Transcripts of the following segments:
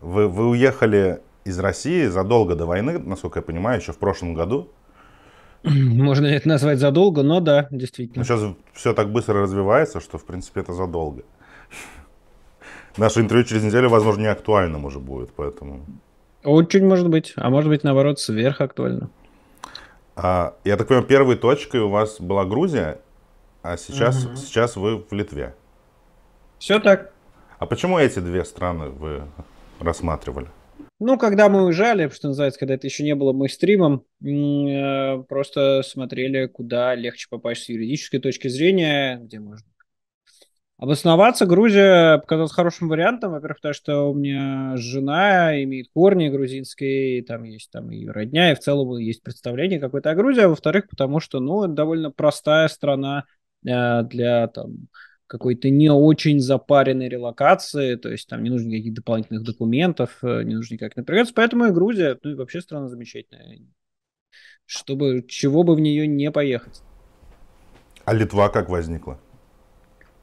Вы, вы уехали из России задолго до войны, насколько я понимаю, еще в прошлом году. Можно это назвать задолго, но да, действительно. Но сейчас все так быстро развивается, что, в принципе, это задолго. Наше интервью через неделю, возможно, не актуальным уже будет, поэтому... Очень может быть, а может быть, наоборот, сверхактуально. А, я так понимаю, первой точкой у вас была Грузия, а сейчас, угу. сейчас вы в Литве. Все так. А почему эти две страны вы рассматривали? Ну, когда мы уезжали, что называется, когда это еще не было мы стримом, э, просто смотрели, куда легче попасть с юридической точки зрения, где можно обосноваться. Грузия показалась хорошим вариантом, во-первых, потому что у меня жена имеет корни грузинские, и там есть там и родня, и в целом есть представление какое-то о Грузии, а во-вторых, потому что, ну, довольно простая страна, Э, для там, какой-то не очень запаренной релокации, то есть там не нужно никаких дополнительных документов, э, не нужно никак напрягаться, поэтому и Грузия, ну и вообще страна замечательная, чтобы чего бы в нее не поехать. А Литва как возникла?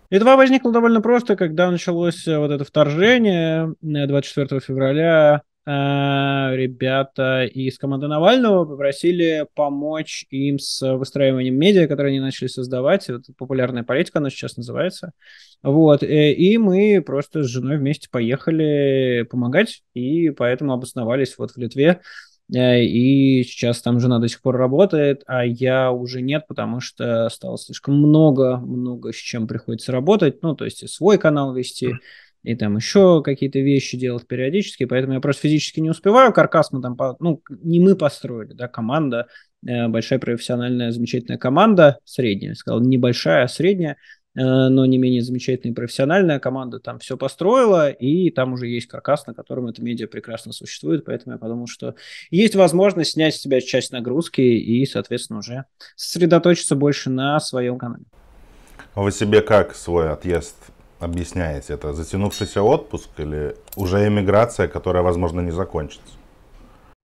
Литва возникла довольно просто, когда началось э, вот это вторжение 24 февраля Э, ребята из команды Навального попросили помочь им с выстраиванием медиа, которые они начали создавать. Вот популярная политика, она сейчас называется. Вот. Э, и мы просто с женой вместе поехали помогать, и поэтому обосновались вот в Литве. Э, и сейчас там жена до сих пор работает, а я уже нет, потому что стало слишком много, много с чем приходится работать. Ну, то есть и свой канал вести, и там еще какие-то вещи делать периодически, поэтому я просто физически не успеваю. Каркас мы там, ну, не мы построили, да, команда, э, большая профессиональная, замечательная команда, средняя, я сказал, небольшая, а средняя, э, но не менее замечательная и профессиональная команда там все построила, и там уже есть каркас, на котором это медиа прекрасно существует, поэтому я подумал, что есть возможность снять с себя часть нагрузки и, соответственно, уже сосредоточиться больше на своем канале. А вы себе как свой отъезд объясняете? Это затянувшийся отпуск или уже эмиграция, которая, возможно, не закончится?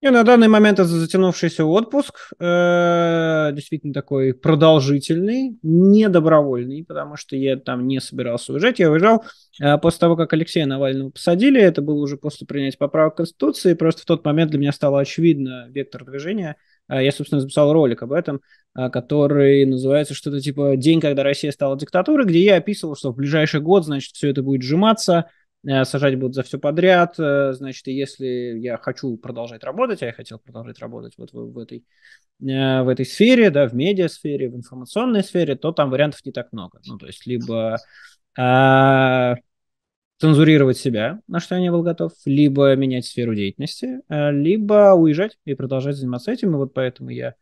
Не, на данный момент это затянувшийся отпуск, э, действительно такой продолжительный, недобровольный, потому что я там не собирался уезжать. Я уезжал э, после того, как Алексея Навального посадили, это было уже после принятия поправок Конституции, просто в тот момент для меня стало очевидно вектор движения – а, я, собственно, записал ролик об этом, а, который называется что-то типа «День, когда Россия стала диктатурой», где я описывал, что в ближайший год, значит, все это будет сжиматься, а, сажать будут за все подряд, значит, и если я хочу продолжать работать, а я хотел продолжать работать вот в, в этой, в этой сфере, да, в медиасфере, в информационной сфере, то там вариантов не так много. Ну, то есть либо цензурировать себя, на что я не был готов, либо менять сферу деятельности, э, либо уезжать и продолжать заниматься этим. И вот поэтому я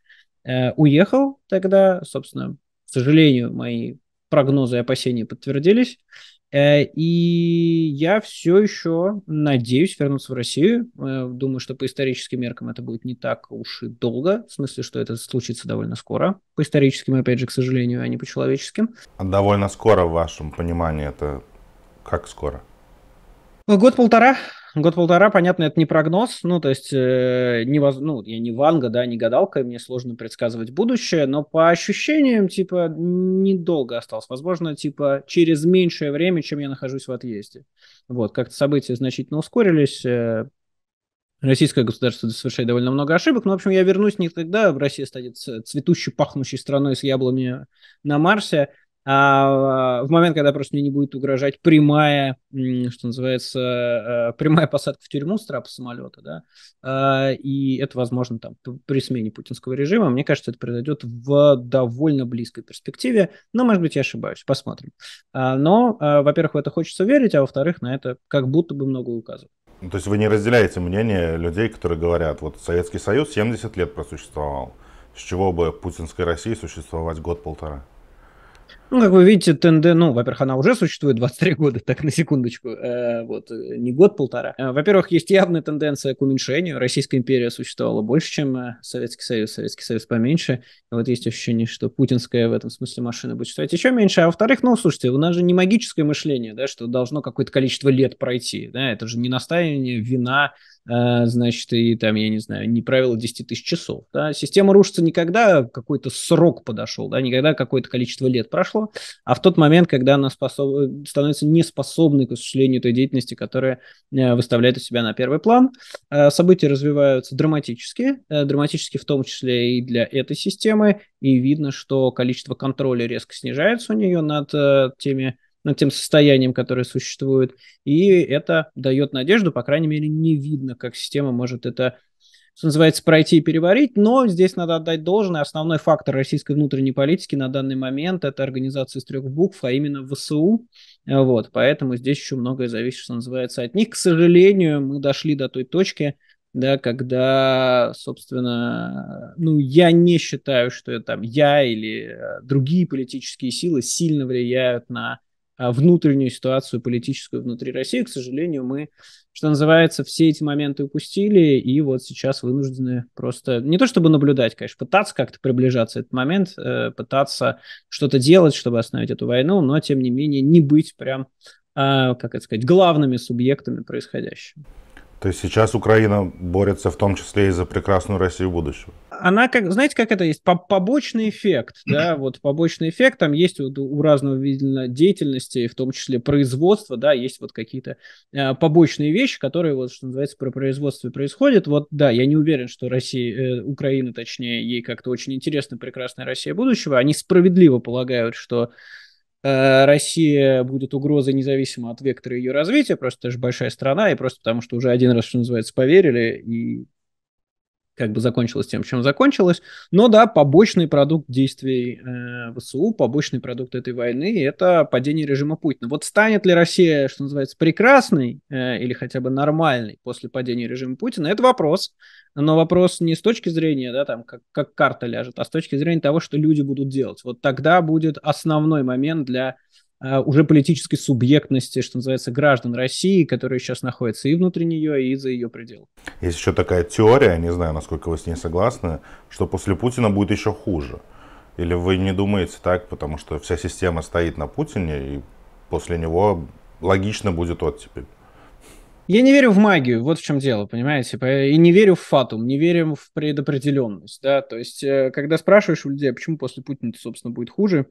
э, уехал тогда, собственно, к сожалению, мои прогнозы и опасения подтвердились. Э, и я все еще надеюсь вернуться в Россию. Думаю, что по историческим меркам это будет не так уж и долго. В смысле, что это случится довольно скоро. По историческим, опять же, к сожалению, а не по человеческим. Довольно скоро, в вашем понимании, это как скоро? Ну, Год-полтора. Год-полтора, понятно, это не прогноз. Ну, то есть, э, не воз... ну, я не Ванга, да, не гадалка, и мне сложно предсказывать будущее, но по ощущениям, типа, недолго осталось. Возможно, типа, через меньшее время, чем я нахожусь в отъезде. Вот, как-то события значительно ускорились. Э, российское государство совершает довольно много ошибок. Но, в общем, я вернусь не тогда. Россия станет цветущей, пахнущей страной с ябломи на Марсе, а в момент, когда просто мне не будет угрожать прямая, что называется, э, прямая посадка в тюрьму с трапа самолета, да, а, и это возможно там при смене путинского режима, мне кажется, это произойдет в довольно близкой перспективе, но, может быть, я ошибаюсь, посмотрим. А, но, а, во-первых, в это хочется верить, а во-вторых, на это как будто бы много указывает. Ну, то есть вы не разделяете мнение людей, которые говорят, вот Советский Союз 70 лет просуществовал, с чего бы путинской России существовать год-полтора? Ну, как вы видите, ТНД, ну, во-первых, она уже существует 23 года, так, на секундочку, э, вот, э, не год-полтора. Э, во-первых, есть явная тенденция к уменьшению. Российская империя существовала больше, чем э, Советский Союз, Советский Союз поменьше. И вот есть ощущение, что путинская в этом смысле машина будет существовать еще меньше. А во-вторых, ну, слушайте, у нас же не магическое мышление, да, что должно какое-то количество лет пройти, да, это же не настаивание вина а, значит, и там, я не знаю, не правило 10 тысяч часов. Да? Система рушится никогда какой-то срок подошел, да, никогда какое-то количество лет прошло, а в тот момент, когда она способ... становится неспособной к осуществлению той деятельности, которая э, выставляет у себя на первый план. А, события развиваются драматически, э, драматически в том числе и для этой системы, и видно, что количество контроля резко снижается у нее над э, теми над тем состоянием, которое существует. И это дает надежду, по крайней мере, не видно, как система может это что называется, пройти и переварить, но здесь надо отдать должное. Основной фактор российской внутренней политики на данный момент – это организация из трех букв, а именно ВСУ. Вот, поэтому здесь еще многое зависит, что называется, от них. К сожалению, мы дошли до той точки, да, когда, собственно, ну, я не считаю, что там я или э, другие политические силы сильно влияют на а, внутреннюю ситуацию политическую внутри России, к сожалению, мы, что называется, все эти моменты упустили, и вот сейчас вынуждены просто не то чтобы наблюдать, конечно, пытаться как-то приближаться этот момент, э, пытаться что-то делать, чтобы остановить эту войну, но тем не менее не быть прям, а, как это сказать, главными субъектами происходящего. То есть сейчас Украина борется в том числе и за прекрасную Россию будущего. Она как, знаете, как это есть побочный эффект, да, вот побочный эффект там есть вот у разного вида деятельности, в том числе производства, да, есть вот какие-то э, побочные вещи, которые вот что называется про производство происходят. Вот, да, я не уверен, что Россия, э, Украина, точнее, ей как-то очень интересна прекрасная Россия будущего. Они справедливо полагают, что Э, Россия будет угрозой независимо от вектора ее развития, просто это же большая страна, и просто потому что уже один раз, что называется, поверили, и как бы закончилось тем, чем закончилось. Но да, побочный продукт действий э, ВСУ, побочный продукт этой войны – это падение режима Путина. Вот станет ли Россия, что называется, прекрасной э, или хотя бы нормальной после падения режима Путина – это вопрос. Но вопрос не с точки зрения, да, там, как, как карта ляжет, а с точки зрения того, что люди будут делать. Вот тогда будет основной момент для а, уже политической субъектности, что называется, граждан России, которые сейчас находятся и внутри нее, и за ее пределы. Есть еще такая теория, не знаю, насколько вы с ней согласны, что после Путина будет еще хуже. Или вы не думаете так, потому что вся система стоит на Путине, и после него логично будет оттепель? Я не верю в магию, вот в чем дело, понимаете? И не верю в фатум, не верю в предопределенность, да? То есть, э, когда спрашиваешь у людей, а почему после Путина, собственно, будет хуже,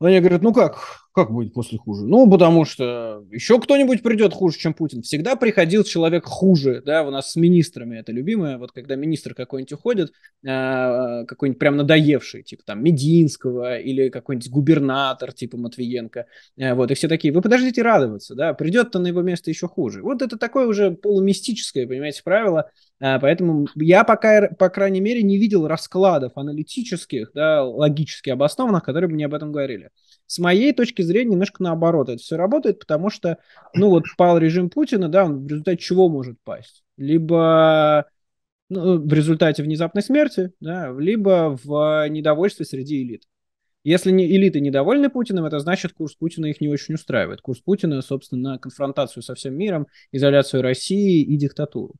они говорят, ну как, как будет после хуже? Ну, потому что еще кто-нибудь придет хуже, чем Путин. Всегда приходил человек хуже, да, у нас с министрами это любимое. Вот когда министр какой-нибудь уходит, э, какой-нибудь прям надоевший, типа там Мединского или какой-нибудь губернатор, типа Матвиенко, э, вот, и все такие, вы подождите радоваться, да, придет-то на его место еще хуже. Вот это такое уже полумистическое, понимаете, правило, э, поэтому я пока, по крайней мере, не видел раскладов аналитических, да, логически обоснованных, которые бы мне об этом говорили. С моей точки зрения, немножко наоборот это все работает, потому что, ну вот, пал режим Путина, да, он в результате чего может пасть? Либо ну, в результате внезапной смерти, да, либо в э, недовольстве среди элит. Если не, элиты недовольны Путиным, это значит, курс Путина их не очень устраивает. Курс Путина, собственно, на конфронтацию со всем миром, изоляцию России и диктатуру.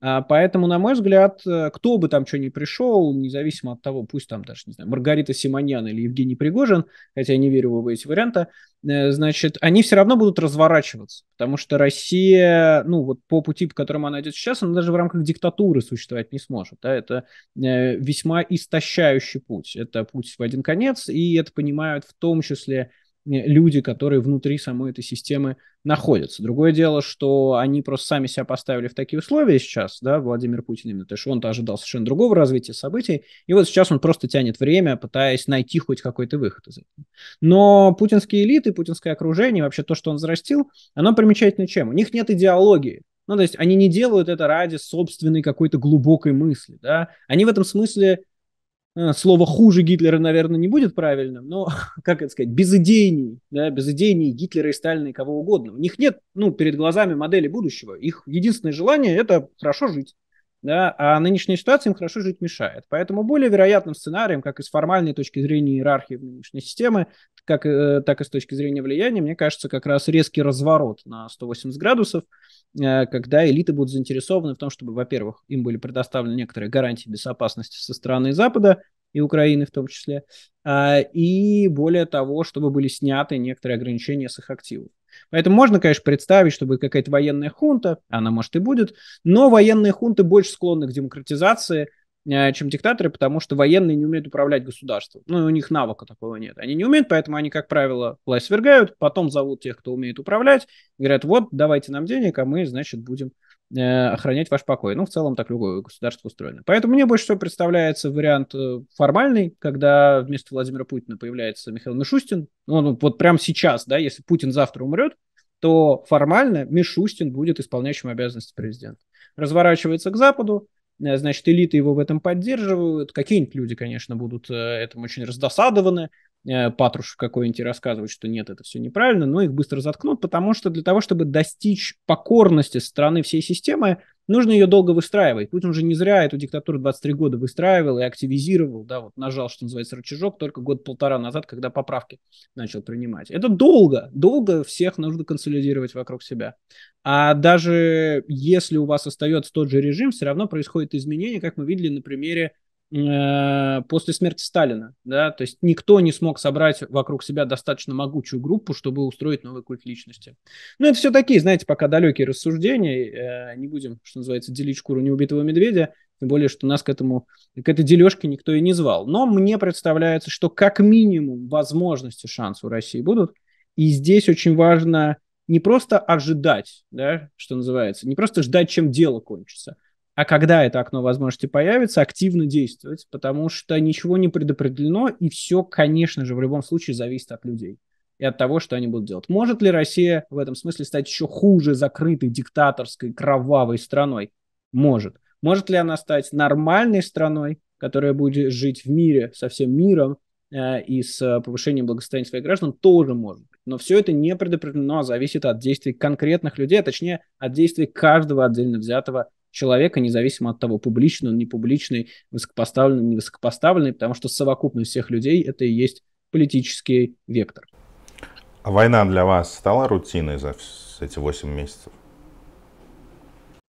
А, поэтому, на мой взгляд, э, кто бы там что ни пришел, независимо от того, пусть там даже, не знаю, Маргарита Симоньян или Евгений Пригожин, хотя я не верю в оба эти варианта, э, значит, они все равно будут разворачиваться, потому что Россия, ну, вот по пути, по которому она идет сейчас, она даже в рамках диктатуры существовать не сможет. Да? Это э, весьма истощающий путь. Это путь в один конец, и и это понимают в том числе э, люди, которые внутри самой этой системы находятся. Другое дело, что они просто сами себя поставили в такие условия сейчас, да, Владимир Путин именно, То есть он-то ожидал совершенно другого развития событий, и вот сейчас он просто тянет время, пытаясь найти хоть какой-то выход из этого. Но путинские элиты, путинское окружение, вообще то, что он взрастил, оно примечательно чем? У них нет идеологии, ну, то есть они не делают это ради собственной какой-то глубокой мысли, да, они в этом смысле а, слово «хуже» Гитлера, наверное, не будет правильным, но, как это сказать, безыдейней, да, безыдейней Гитлера и Сталина и кого угодно. У них нет, ну, перед глазами модели будущего. Их единственное желание – это хорошо жить да, а нынешняя ситуация им хорошо жить мешает. Поэтому более вероятным сценарием, как и с формальной точки зрения иерархии нынешней системы, как, э, так и с точки зрения влияния, мне кажется, как раз резкий разворот на 180 градусов, э, когда элиты будут заинтересованы в том, чтобы, во-первых, им были предоставлены некоторые гарантии безопасности со стороны Запада, и Украины в том числе, а, и более того, чтобы были сняты некоторые ограничения с их активов. Поэтому можно, конечно, представить, что будет какая-то военная хунта, она, может, и будет, но военные хунты больше склонны к демократизации, э, чем диктаторы, потому что военные не умеют управлять государством. Ну, у них навыка такого нет. Они не умеют, поэтому они, как правило, власть свергают, потом зовут тех, кто умеет управлять, говорят, вот, давайте нам денег, а мы, значит, будем Э, охранять ваш покой. Ну, в целом так любое государство устроено. Поэтому мне больше всего представляется вариант э, формальный, когда вместо Владимира Путина появляется Михаил Мишустин. Ну, ну, вот прямо сейчас, да, если Путин завтра умрет, то формально Мишустин будет исполняющим обязанности президента. Разворачивается к Западу, э, значит, элиты его в этом поддерживают. Какие-нибудь люди, конечно, будут этому очень раздосадованы, Э, патруш какой-нибудь и рассказывать, что нет, это все неправильно, но их быстро заткнут, потому что для того, чтобы достичь покорности страны всей системы, нужно ее долго выстраивать. Путин уже не зря эту диктатуру 23 года выстраивал и активизировал, да, вот нажал, что называется, рычажок только год-полтора назад, когда поправки начал принимать. Это долго, долго всех нужно консолидировать вокруг себя. А даже если у вас остается тот же режим, все равно происходит изменение, как мы видели на примере Э, после смерти Сталина, да, то есть никто не смог собрать вокруг себя достаточно могучую группу, чтобы устроить новый культ личности. Ну, это все такие, знаете, пока далекие рассуждения, э, не будем, что называется, делить шкуру неубитого медведя, тем более, что нас к этому, к этой дележке никто и не звал. Но мне представляется, что как минимум возможности, шансы у России будут, и здесь очень важно не просто ожидать, да, что называется, не просто ждать, чем дело кончится, а когда это окно возможности появится, активно действовать, потому что ничего не предопределено, и все, конечно же, в любом случае зависит от людей и от того, что они будут делать. Может ли Россия в этом смысле стать еще хуже закрытой, диктаторской, кровавой страной? Может. Может ли она стать нормальной страной, которая будет жить в мире со всем миром э, и с э, повышением благосостояния своих граждан? Тоже может. Но все это не предопределено, а зависит от действий конкретных людей, а точнее от действий каждого отдельно взятого человека, независимо от того, публичный он, не публичный, высокопоставленный, не высокопоставленный, потому что совокупность всех людей – это и есть политический вектор. А война для вас стала рутиной за эти 8 месяцев?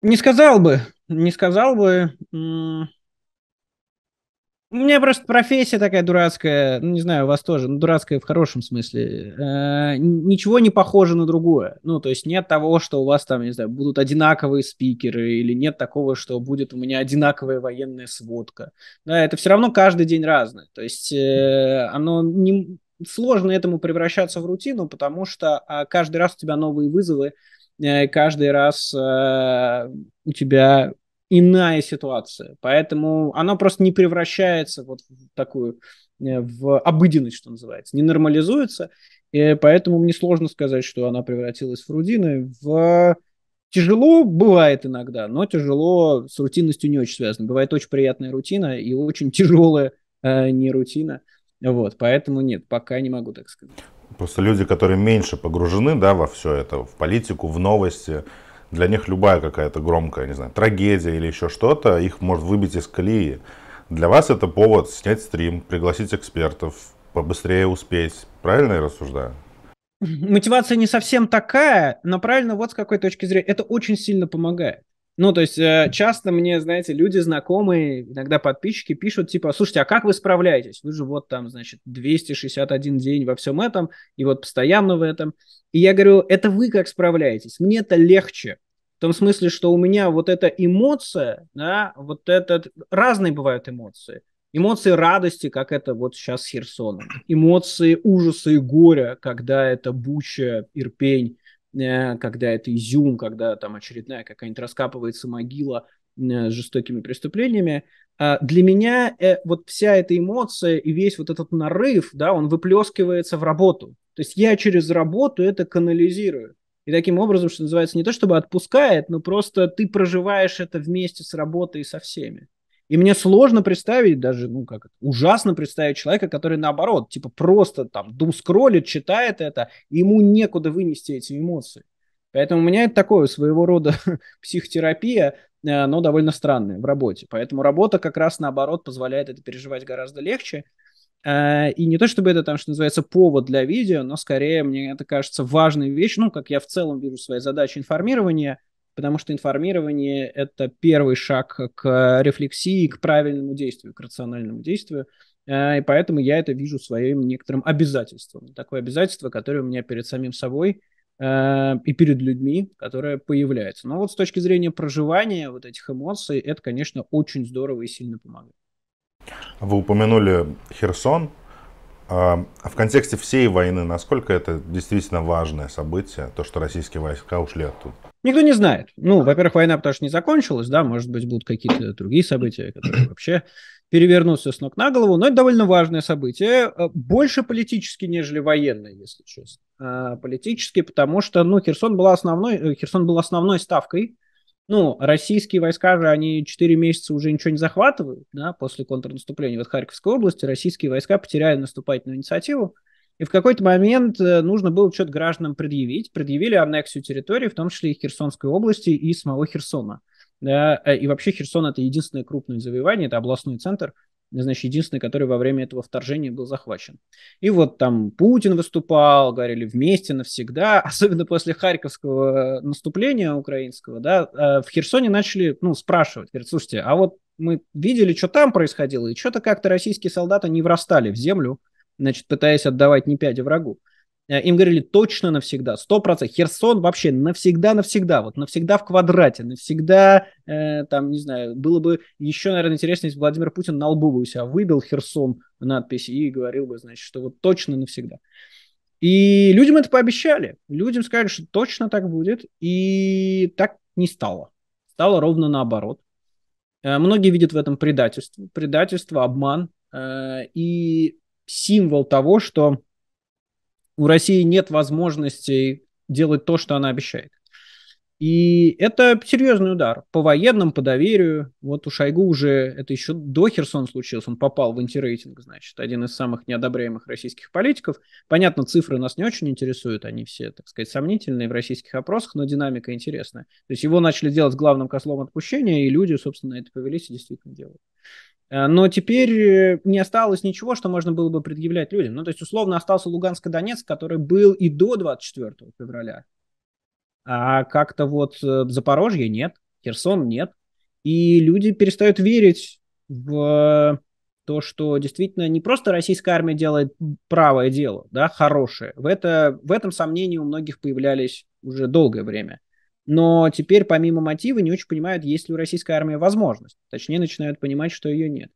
Не сказал бы, не сказал бы. У меня просто профессия такая дурацкая, ну, не знаю, у вас тоже, ну, дурацкая в хорошем смысле. Э, ничего не похоже на другое. Ну, то есть нет того, что у вас там, не знаю, будут одинаковые спикеры, или нет такого, что будет у меня одинаковая военная сводка. Да, это все равно каждый день разное. То есть э, оно не... Сложно этому превращаться в рутину, потому что а, каждый раз у тебя новые вызовы, э, каждый раз э, у тебя иная ситуация. Поэтому она просто не превращается вот в такую, э, в обыденность, что называется, не нормализуется. И поэтому мне сложно сказать, что она превратилась в рутину. В... Тяжело бывает иногда, но тяжело с рутинностью не очень связано. Бывает очень приятная рутина и очень тяжелая э, не рутина. Вот, поэтому нет, пока не могу так сказать. Просто люди, которые меньше погружены да, во все это, в политику, в новости, для них любая какая-то громкая, не знаю, трагедия или еще что-то, их может выбить из колеи. Для вас это повод снять стрим, пригласить экспертов, побыстрее успеть. Правильно я рассуждаю? Мотивация не совсем такая, но правильно вот с какой точки зрения. Это очень сильно помогает. Ну, то есть э, часто мне, знаете, люди знакомые, иногда подписчики пишут, типа, слушайте, а как вы справляетесь? Вы же вот там, значит, 261 день во всем этом, и вот постоянно в этом. И я говорю, это вы как справляетесь? Мне это легче том смысле, что у меня вот эта эмоция, да, вот этот... Разные бывают эмоции. Эмоции радости, как это вот сейчас с Херсоном. Эмоции ужаса и горя, когда это Буча, Ирпень, э, когда это Изюм, когда там очередная какая-нибудь раскапывается могила э, с жестокими преступлениями. А для меня э, вот вся эта эмоция и весь вот этот нарыв, да, он выплескивается в работу. То есть я через работу это канализирую. И таким образом, что называется, не то чтобы отпускает, но просто ты проживаешь это вместе с работой и со всеми. И мне сложно представить, даже, ну, как ужасно представить человека, который наоборот, типа, просто там дум скроллит, читает это, и ему некуда вынести эти эмоции. Поэтому у меня это такое своего рода психотерапия, э, но довольно странная в работе. Поэтому работа как раз наоборот позволяет это переживать гораздо легче. Э, и не то чтобы это там, что называется, повод для видео, но скорее мне это кажется важной вещью, ну, как я в целом вижу свои задачи информирования, потому что информирование – это первый шаг к рефлексии, к правильному действию, к рациональному действию. Э, и поэтому я это вижу своим некоторым обязательством. Такое обязательство, которое у меня перед самим собой э, и перед людьми, которое появляется. Но вот с точки зрения проживания вот этих эмоций, это, конечно, очень здорово и сильно помогает. Вы упомянули Херсон. А, а в контексте всей войны, насколько это действительно важное событие, то, что российские войска ушли оттуда? Никто не знает. Ну, во-первых, война потому что не закончилась, да, может быть, будут какие-то другие события, которые вообще перевернутся с ног на голову, но это довольно важное событие, э, больше политически, нежели военное, если честно. А, политически, потому что, ну, Херсон, была основной, э, Херсон был основной ставкой ну, российские войска же, они 4 месяца уже ничего не захватывают, да, после контрнаступления. Вот Харьковской области российские войска потеряли наступательную инициативу, и в какой-то момент э, нужно было что-то гражданам предъявить. Предъявили аннексию территории, в том числе и Херсонской области, и самого Херсона. Да, э, и вообще Херсон – это единственное крупное завоевание, это областной центр, значит, единственный, который во время этого вторжения был захвачен. И вот там Путин выступал, говорили вместе навсегда, особенно после харьковского э, наступления украинского, да, э, в Херсоне начали, ну, спрашивать, говорят, слушайте, а вот мы видели, что там происходило, и что-то как-то российские солдаты не врастали в землю, значит, пытаясь отдавать не пяди врагу. Э, им говорили точно навсегда, 100%. Херсон вообще навсегда-навсегда, вот навсегда в квадрате, навсегда, э, там, не знаю, было бы еще, наверное, интересно, если Владимир Путин на лбу бы у себя выбил Херсон надпись и говорил бы, значит, что вот точно навсегда. И людям это пообещали. Людям сказали, что точно так будет, и так не стало. Стало ровно наоборот. Э, многие видят в этом предательство, предательство, обман э, и символ того, что у России нет возможностей делать то, что она обещает. И это серьезный удар по военным, по доверию. Вот у Шойгу уже, это еще до Херсона случилось, он попал в антирейтинг, значит, один из самых неодобряемых российских политиков. Понятно, цифры нас не очень интересуют, они все, так сказать, сомнительные в российских опросах, но динамика интересная. То есть его начали делать главным кослом отпущения, и люди, собственно, это повелись и действительно делают. Э, но теперь э, не осталось ничего, что можно было бы предъявлять людям. Ну, то есть, условно, остался Луганск и Донецк, который был и до 24 февраля. А как-то вот э, Запорожье нет, Херсон нет. И люди перестают верить в то, что действительно не просто российская армия делает правое дело, да, хорошее. В, это, в этом сомнении у многих появлялись уже долгое время но теперь помимо мотива не очень понимают, есть ли у российской армии возможность. Точнее, начинают понимать, что ее нет.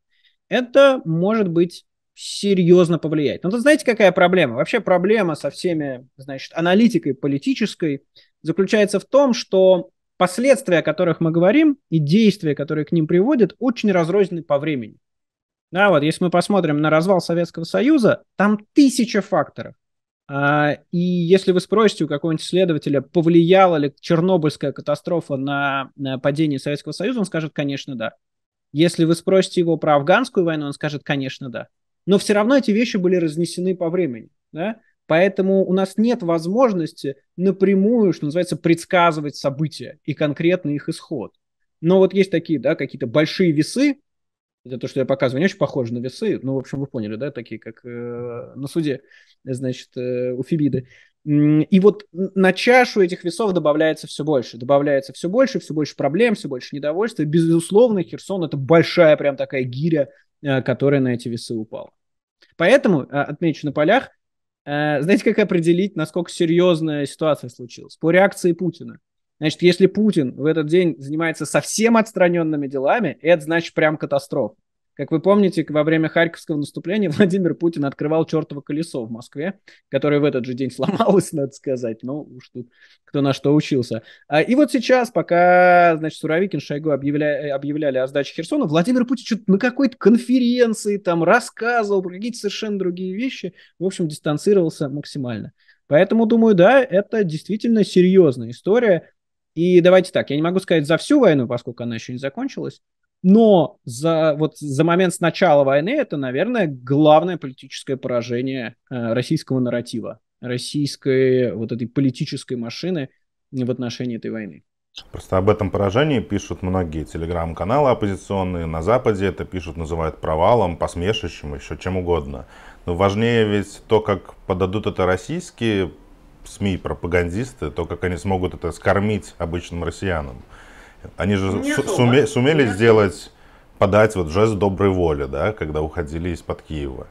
Это может быть серьезно повлиять. Но ну, тут знаете, какая проблема? Вообще проблема со всеми, значит, аналитикой политической заключается в том, что последствия, о которых мы говорим, и действия, которые к ним приводят, очень разрознены по времени. Да, вот если мы посмотрим на развал Советского Союза, там тысяча факторов. А, и если вы спросите у какого-нибудь исследователя повлияла ли Чернобыльская катастрофа на падение Советского Союза, он скажет, конечно, да. Если вы спросите его про афганскую войну, он скажет, конечно, да. Но все равно эти вещи были разнесены по времени. Да? Поэтому у нас нет возможности напрямую, что называется, предсказывать события и конкретный их исход. Но вот есть такие, да, какие-то большие весы, это то, что я показываю, не очень похоже на весы, ну, в общем, вы поняли, да, такие, как э, на суде, значит, э, у Фибиды. И вот на чашу этих весов добавляется все больше, добавляется все больше, все больше проблем, все больше недовольства. безусловно, Херсон – это большая прям такая гиря, э, которая на эти весы упала. Поэтому, э, отмечу на полях, э, знаете, как определить, насколько серьезная ситуация случилась? По реакции Путина. Значит, если Путин в этот день занимается совсем отстраненными делами, это значит прям катастрофа. Как вы помните, во время Харьковского наступления Владимир Путин открывал чертово колесо в Москве, которое в этот же день сломалось, надо сказать. Ну, уж тут кто на что учился. А, и вот сейчас, пока, значит, Суровикин, Шойгу объявля... Э, объявляли о сдаче Херсона, Владимир Путин что-то на какой-то конференции там рассказывал про какие-то совершенно другие вещи. В общем, дистанцировался максимально. Поэтому, думаю, да, это действительно серьезная история. И давайте так, я не могу сказать за всю войну, поскольку она еще не закончилась, но за, вот, за момент с начала войны это, наверное, главное политическое поражение э, российского нарратива, российской вот этой политической машины в отношении этой войны. Просто об этом поражении пишут многие телеграм-каналы оппозиционные на Западе. Это пишут, называют провалом, посмешищем, еще чем угодно. Но важнее ведь то, как подадут это российские СМИ, пропагандисты, то как они смогут это скормить обычным россиянам. Они же суме, сумели Нету. сделать, подать вот жест доброй воли, да, когда уходили из-под Киева.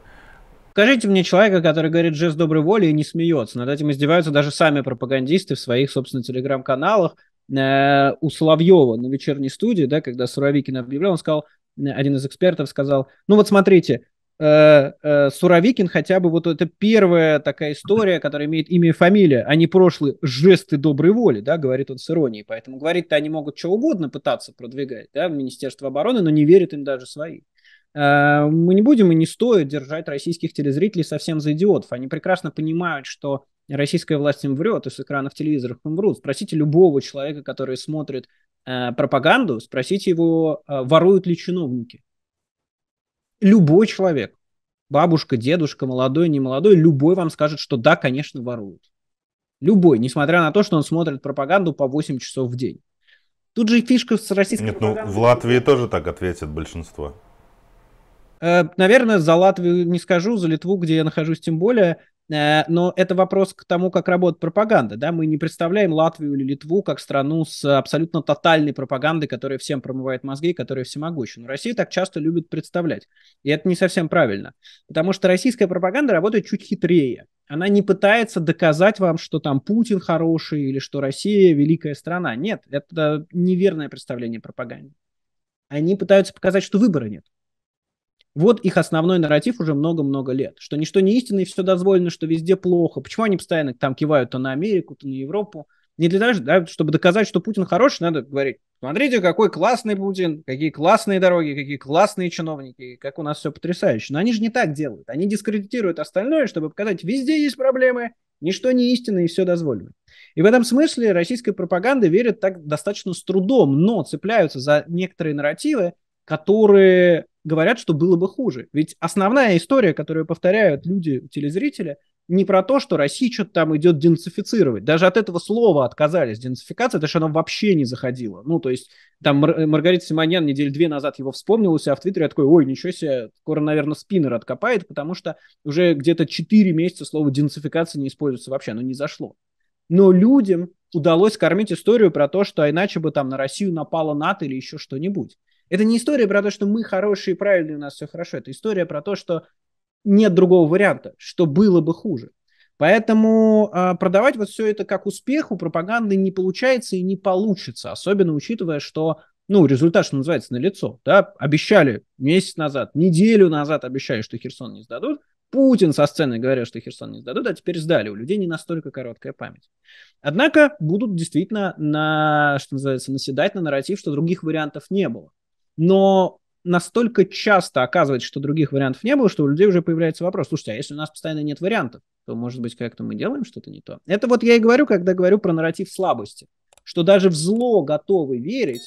Скажите мне человека, который говорит жест доброй воли и не смеется. Над этим издеваются даже сами пропагандисты в своих, собственно, телеграм-каналах. Э, у Соловьева на вечерней студии, да, когда Суровикин объявлял, он сказал, э, один из экспертов сказал, ну вот смотрите, Э, э, Суровикин хотя бы вот это первая такая история, которая имеет имя и фамилия, а не прошлые жесты доброй воли, да, говорит он с иронией. Поэтому говорит-то они могут что угодно пытаться продвигать, да, в Министерство обороны, но не верят им даже свои. Э, мы не будем и не стоит держать российских телезрителей совсем за идиотов. Они прекрасно понимают, что российская власть им врет, и с экранов телевизоров им врут. Спросите любого человека, который смотрит пропаганду, спросите его, воруют ли чиновники любой человек, бабушка, дедушка, молодой, не молодой, любой вам скажет, что да, конечно, воруют. Любой, несмотря на то, что он смотрит пропаганду по 8 часов в день. Тут же фишка с российской Нет, ну в Латвии тоже так ответит большинство. Э, наверное, за Латвию не скажу, за Литву, где я нахожусь, тем более. Э, но это вопрос к тому, как работает пропаганда. Да? Мы не представляем Латвию или Литву как страну с абсолютно тотальной пропагандой, которая всем промывает мозги, которая всемогуща. Но Россия так часто любит представлять. И это не совсем правильно. Потому что российская пропаганда работает чуть хитрее. Она не пытается доказать вам, что там Путин хороший или что Россия великая страна. Нет, это неверное представление пропаганды. Они пытаются показать, что выбора нет. Вот их основной нарратив уже много-много лет, что ничто не истинно и все дозволено, что везде плохо. Почему они постоянно там кивают то на Америку, то на Европу? Не для того, да, чтобы доказать, что Путин хороший, надо говорить, смотрите, какой классный Путин, какие классные дороги, какие классные чиновники, как у нас все потрясающе. Но они же не так делают. Они дискредитируют остальное, чтобы показать, везде есть проблемы, ничто не истинно и все дозволено. И в этом смысле российская пропаганда верит так достаточно с трудом, но цепляются за некоторые нарративы, которые говорят, что было бы хуже. Ведь основная история, которую повторяют люди, телезрители, не про то, что Россия что-то там идет денацифицировать. Даже от этого слова отказались. Денацификация, это что она вообще не заходила. Ну, то есть, там Мар- Маргарита Симоньян недель две назад его вспомнила у а себя в Твиттере, я такой, ой, ничего себе, скоро, наверное, спиннер откопает, потому что уже где-то 4 месяца слово денацификация не используется вообще, оно не зашло. Но людям удалось кормить историю про то, что иначе бы там на Россию напала НАТО или еще что-нибудь. Это не история про то, что мы хорошие и правильные, у нас все хорошо. Это история про то, что нет другого варианта, что было бы хуже. Поэтому э, продавать вот все это как успех у пропаганды не получается и не получится, особенно учитывая, что ну, результат, что называется, налицо. Да? Обещали месяц назад, неделю назад обещали, что Херсон не сдадут. Путин со сцены говорил, что Херсон не сдадут, а теперь сдали. У людей не настолько короткая память. Однако будут действительно, на, что называется, наседать на нарратив, что других вариантов не было но настолько часто оказывается, что других вариантов не было, что у людей уже появляется вопрос, слушайте, а если у нас постоянно нет вариантов, то, может быть, как-то мы делаем что-то не то. Это вот я и говорю, когда говорю про нарратив слабости, что даже в зло готовы верить,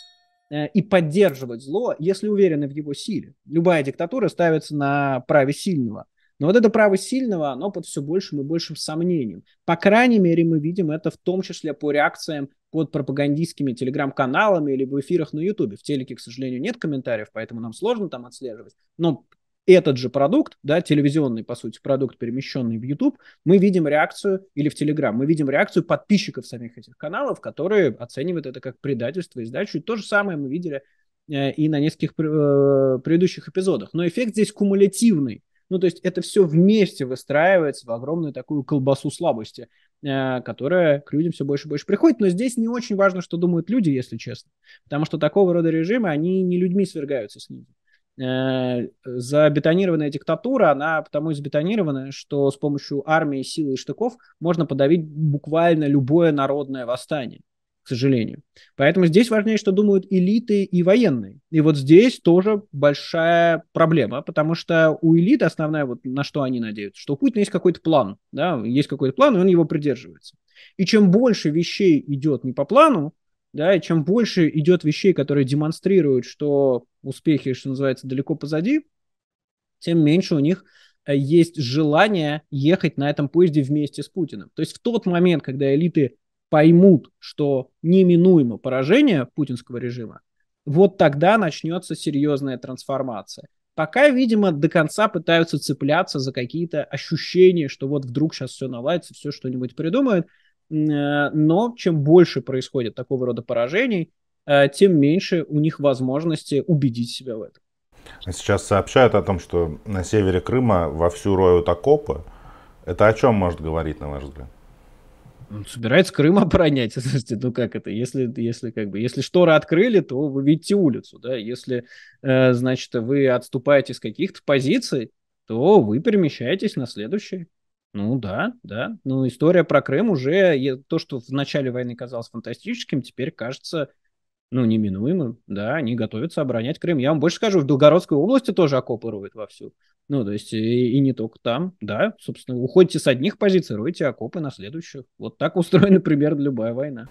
э, и поддерживать зло, если уверены в его силе. Любая диктатура ставится на праве сильного. Но вот это право сильного, оно под все большим и большим сомнением. По крайней мере, мы видим это в том числе по реакциям под пропагандистскими телеграм-каналами или в эфирах на Ютубе. В телеке, к сожалению, нет комментариев, поэтому нам сложно там отслеживать. Но этот же продукт, да, телевизионный, по сути, продукт, перемещенный в YouTube, мы видим реакцию, или в Telegram, мы видим реакцию подписчиков самих этих каналов, которые оценивают это как предательство и сдачу. И то же самое мы видели э, и на нескольких э, предыдущих эпизодах. Но эффект здесь кумулятивный. Ну, то есть это все вместе выстраивается в огромную такую колбасу слабости, э, которая к людям все больше и больше приходит. Но здесь не очень важно, что думают люди, если честно, потому что такого рода режимы, они не людьми свергаются с ними э, забетонированная диктатура, она потому и забетонированная, что с помощью армии, силы и штыков можно подавить буквально любое народное восстание к сожалению. Поэтому здесь важнее, что думают элиты и военные. И вот здесь тоже большая проблема, потому что у элит основная, вот на что они надеются, что у Путина есть какой-то план, да, есть какой-то план, и он его придерживается. И чем больше вещей идет не по плану, да, и чем больше идет вещей, которые демонстрируют, что успехи, что называется, далеко позади, тем меньше у них э, есть желание ехать на этом поезде вместе с Путиным. То есть в тот момент, когда элиты поймут, что неминуемо поражение путинского режима, вот тогда начнется серьезная трансформация. Пока, видимо, до конца пытаются цепляться за какие-то ощущения, что вот вдруг сейчас все наладится, все что-нибудь придумают. Э, но чем больше происходит такого рода поражений, э, тем меньше у них возможности убедить себя в этом. Сейчас сообщают о том, что на севере Крыма вовсю роют окопы. Это о чем может говорить, на ваш взгляд? Он собирается Крым оборонять. Слушайте, ну как это? Если, если, как бы, если шторы открыли, то вы видите улицу. Да? Если, э, значит, вы отступаете с каких-то позиций, то вы перемещаетесь на следующий. Ну да, да. Ну история про Крым уже, то, что в начале войны казалось фантастическим, теперь кажется ну, неминуемым. Да, они готовятся оборонять Крым. Я вам больше скажу, в Белгородской области тоже окопы роют вовсю. Ну, то есть и, и не только там, да, собственно, уходите с одних позиций, роете окопы на следующих. Вот так устроена примерно любая война.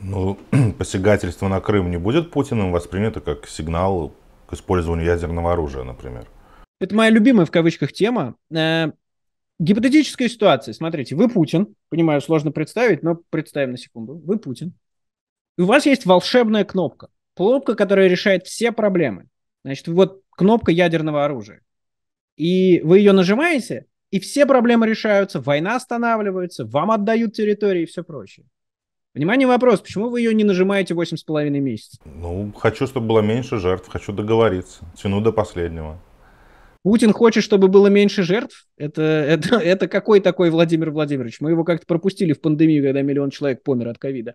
Ну, посягательство на Крым не будет Путиным воспринято как сигнал к использованию ядерного оружия, например. Это моя любимая в кавычках тема. Э, гипотетическая ситуация. Смотрите, вы Путин, понимаю, сложно представить, но представим на секунду. Вы Путин. И у вас есть волшебная кнопка. Кнопка, которая решает все проблемы. Значит, вот кнопка ядерного оружия. И вы ее нажимаете, и все проблемы решаются, война останавливается, вам отдают территории и все прочее. Внимание, вопрос, почему вы ее не нажимаете 8,5 месяцев? Ну, хочу, чтобы было меньше жертв, хочу договориться, тяну до последнего. Путин хочет, чтобы было меньше жертв? Это, это, это какой такой Владимир Владимирович? Мы его как-то пропустили в пандемию, когда миллион человек помер от ковида.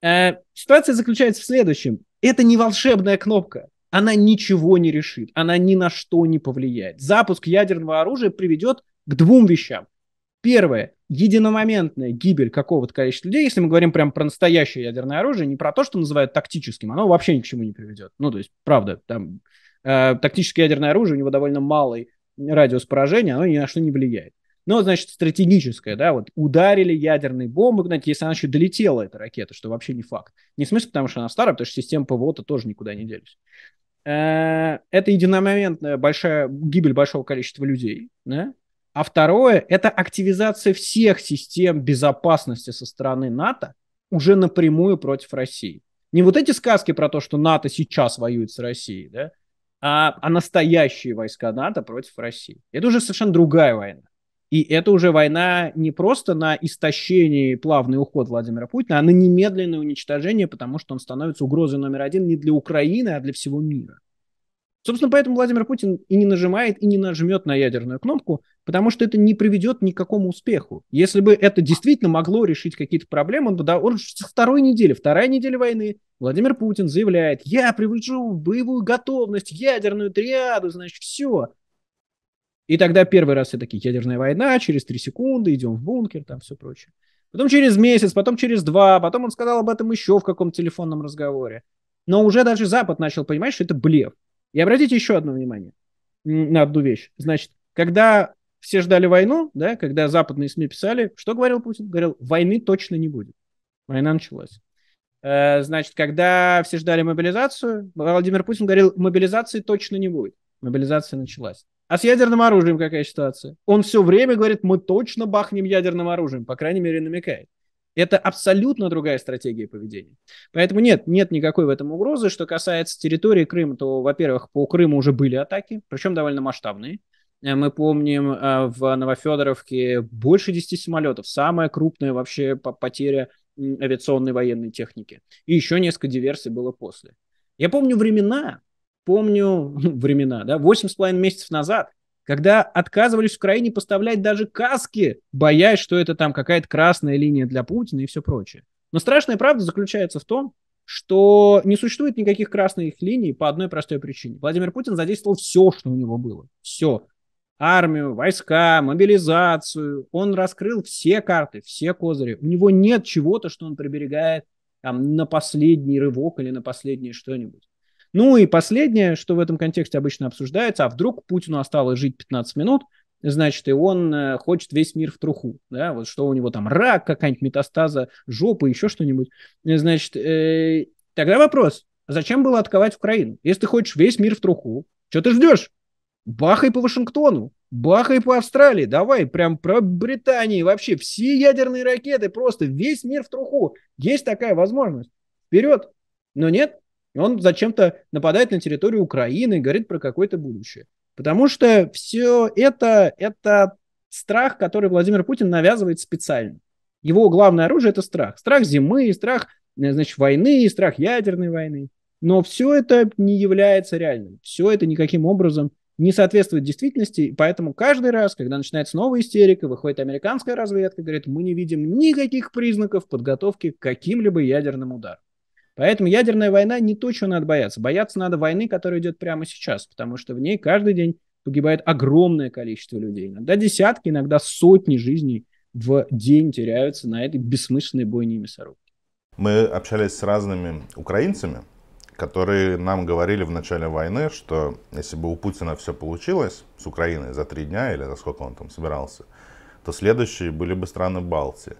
Э, ситуация заключается в следующем. Это не волшебная кнопка она ничего не решит, она ни на что не повлияет. Запуск ядерного оружия приведет к двум вещам. Первое – единомоментная гибель какого-то количества людей, если мы говорим прям про настоящее ядерное оружие, не про то, что называют тактическим, оно вообще ни к чему не приведет. Ну, то есть, правда, там э, тактическое ядерное оружие, у него довольно малый радиус поражения, оно ни на что не влияет. Но, значит, стратегическое, да, вот ударили ядерной бомбой, знаете, если она еще долетела, эта ракета, что вообще не факт. Не в потому что она старая, потому что системы ПВО-то тоже никуда не делись. Э, это единомоментная большая гибель большого количества людей, да? а второе – это активизация всех систем безопасности со стороны НАТО уже напрямую против России. Не вот эти сказки про то, что НАТО сейчас воюет с Россией, да? а, а настоящие войска НАТО против России. Это уже совершенно другая война. И это уже война не просто на истощение и плавный уход Владимира Путина, а на немедленное уничтожение, потому что он становится угрозой номер один не для Украины, а для всего мира. Собственно, поэтому Владимир Путин и не нажимает, и не нажмет на ядерную кнопку, потому что это не приведет ни к какому успеху. Если бы это действительно могло решить какие-то проблемы, он бы да, он со второй недели, вторая неделя войны, Владимир Путин заявляет, я привлечу боевую готовность ядерную триаду, значит, все. И тогда первый раз все такие, ядерная война, через три секунды идем в бункер, там все прочее. Потом через месяц, потом через два, потом он сказал об этом еще в каком-то телефонном разговоре. Но уже даже Запад начал понимать, что это блеф. И обратите еще одно внимание на одну вещь. Значит, когда все ждали войну, да, когда западные СМИ писали, что говорил Путин? Говорил, войны точно не будет. Война началась. Э, значит, когда все ждали мобилизацию, Владимир Путин говорил, мобилизации точно не будет. Мобилизация началась. А с ядерным оружием какая ситуация? Он все время говорит, мы точно бахнем ядерным оружием, по крайней мере, намекает. Это абсолютно другая стратегия поведения. Поэтому нет, нет никакой в этом угрозы. Что касается территории Крыма, то, во-первых, по Крыму уже были атаки, причем довольно масштабные. Э, мы помним, э, в Новофедоровке больше 10 самолетов. Самая крупная вообще потеря авиационной военной техники. И еще несколько диверсий было после. Я помню времена, помню времена, да, 8,5 месяцев назад, когда отказывались в Украине поставлять даже каски, боясь, что это там какая-то красная линия для Путина и все прочее. Но страшная правда заключается в том, что не существует никаких красных линий по одной простой причине. Владимир Путин задействовал все, что у него было. Все. Армию, войска, мобилизацию. Он раскрыл все карты, все козыри. У него нет чего-то, что он приберегает там, на последний рывок или на последнее что-нибудь. Ну и последнее, что в этом контексте обычно обсуждается, а вдруг Путину осталось жить 15 минут, значит, и он э, хочет весь мир в труху, да, вот что у него там рак, какая-нибудь метастаза, жопа, еще что-нибудь, э, значит, э, тогда вопрос, зачем было атаковать Украину? Если ты хочешь весь мир в труху, что ты ждешь? Бахай по Вашингтону, бахай по Австралии, давай, прям про Британию вообще все ядерные ракеты, просто весь мир в труху. Есть такая возможность. Вперед! Но нет, он зачем-то нападает на территорию Украины и говорит про какое-то будущее. Потому что все это, это страх, который Владимир Путин навязывает специально. Его главное оружие – это страх. Страх зимы, страх э, значит, войны, страх ядерной войны. Но все это не является реальным. Все это никаким образом не соответствует действительности. Поэтому каждый раз, когда начинается новая истерика, выходит американская разведка, говорит, мы не видим никаких признаков подготовки к каким-либо ядерным ударам. Поэтому ядерная война не то, чего надо бояться. Бояться надо войны, которая идет прямо сейчас, потому что в ней каждый день погибает огромное количество людей. Иногда десятки, иногда сотни жизней в день теряются на этой бессмысленной бойне мясорубки. Мы общались с разными украинцами, которые нам говорили в начале войны, что если бы у Путина все получилось с Украиной за три дня или за сколько он там собирался, то следующие были бы страны Балтии.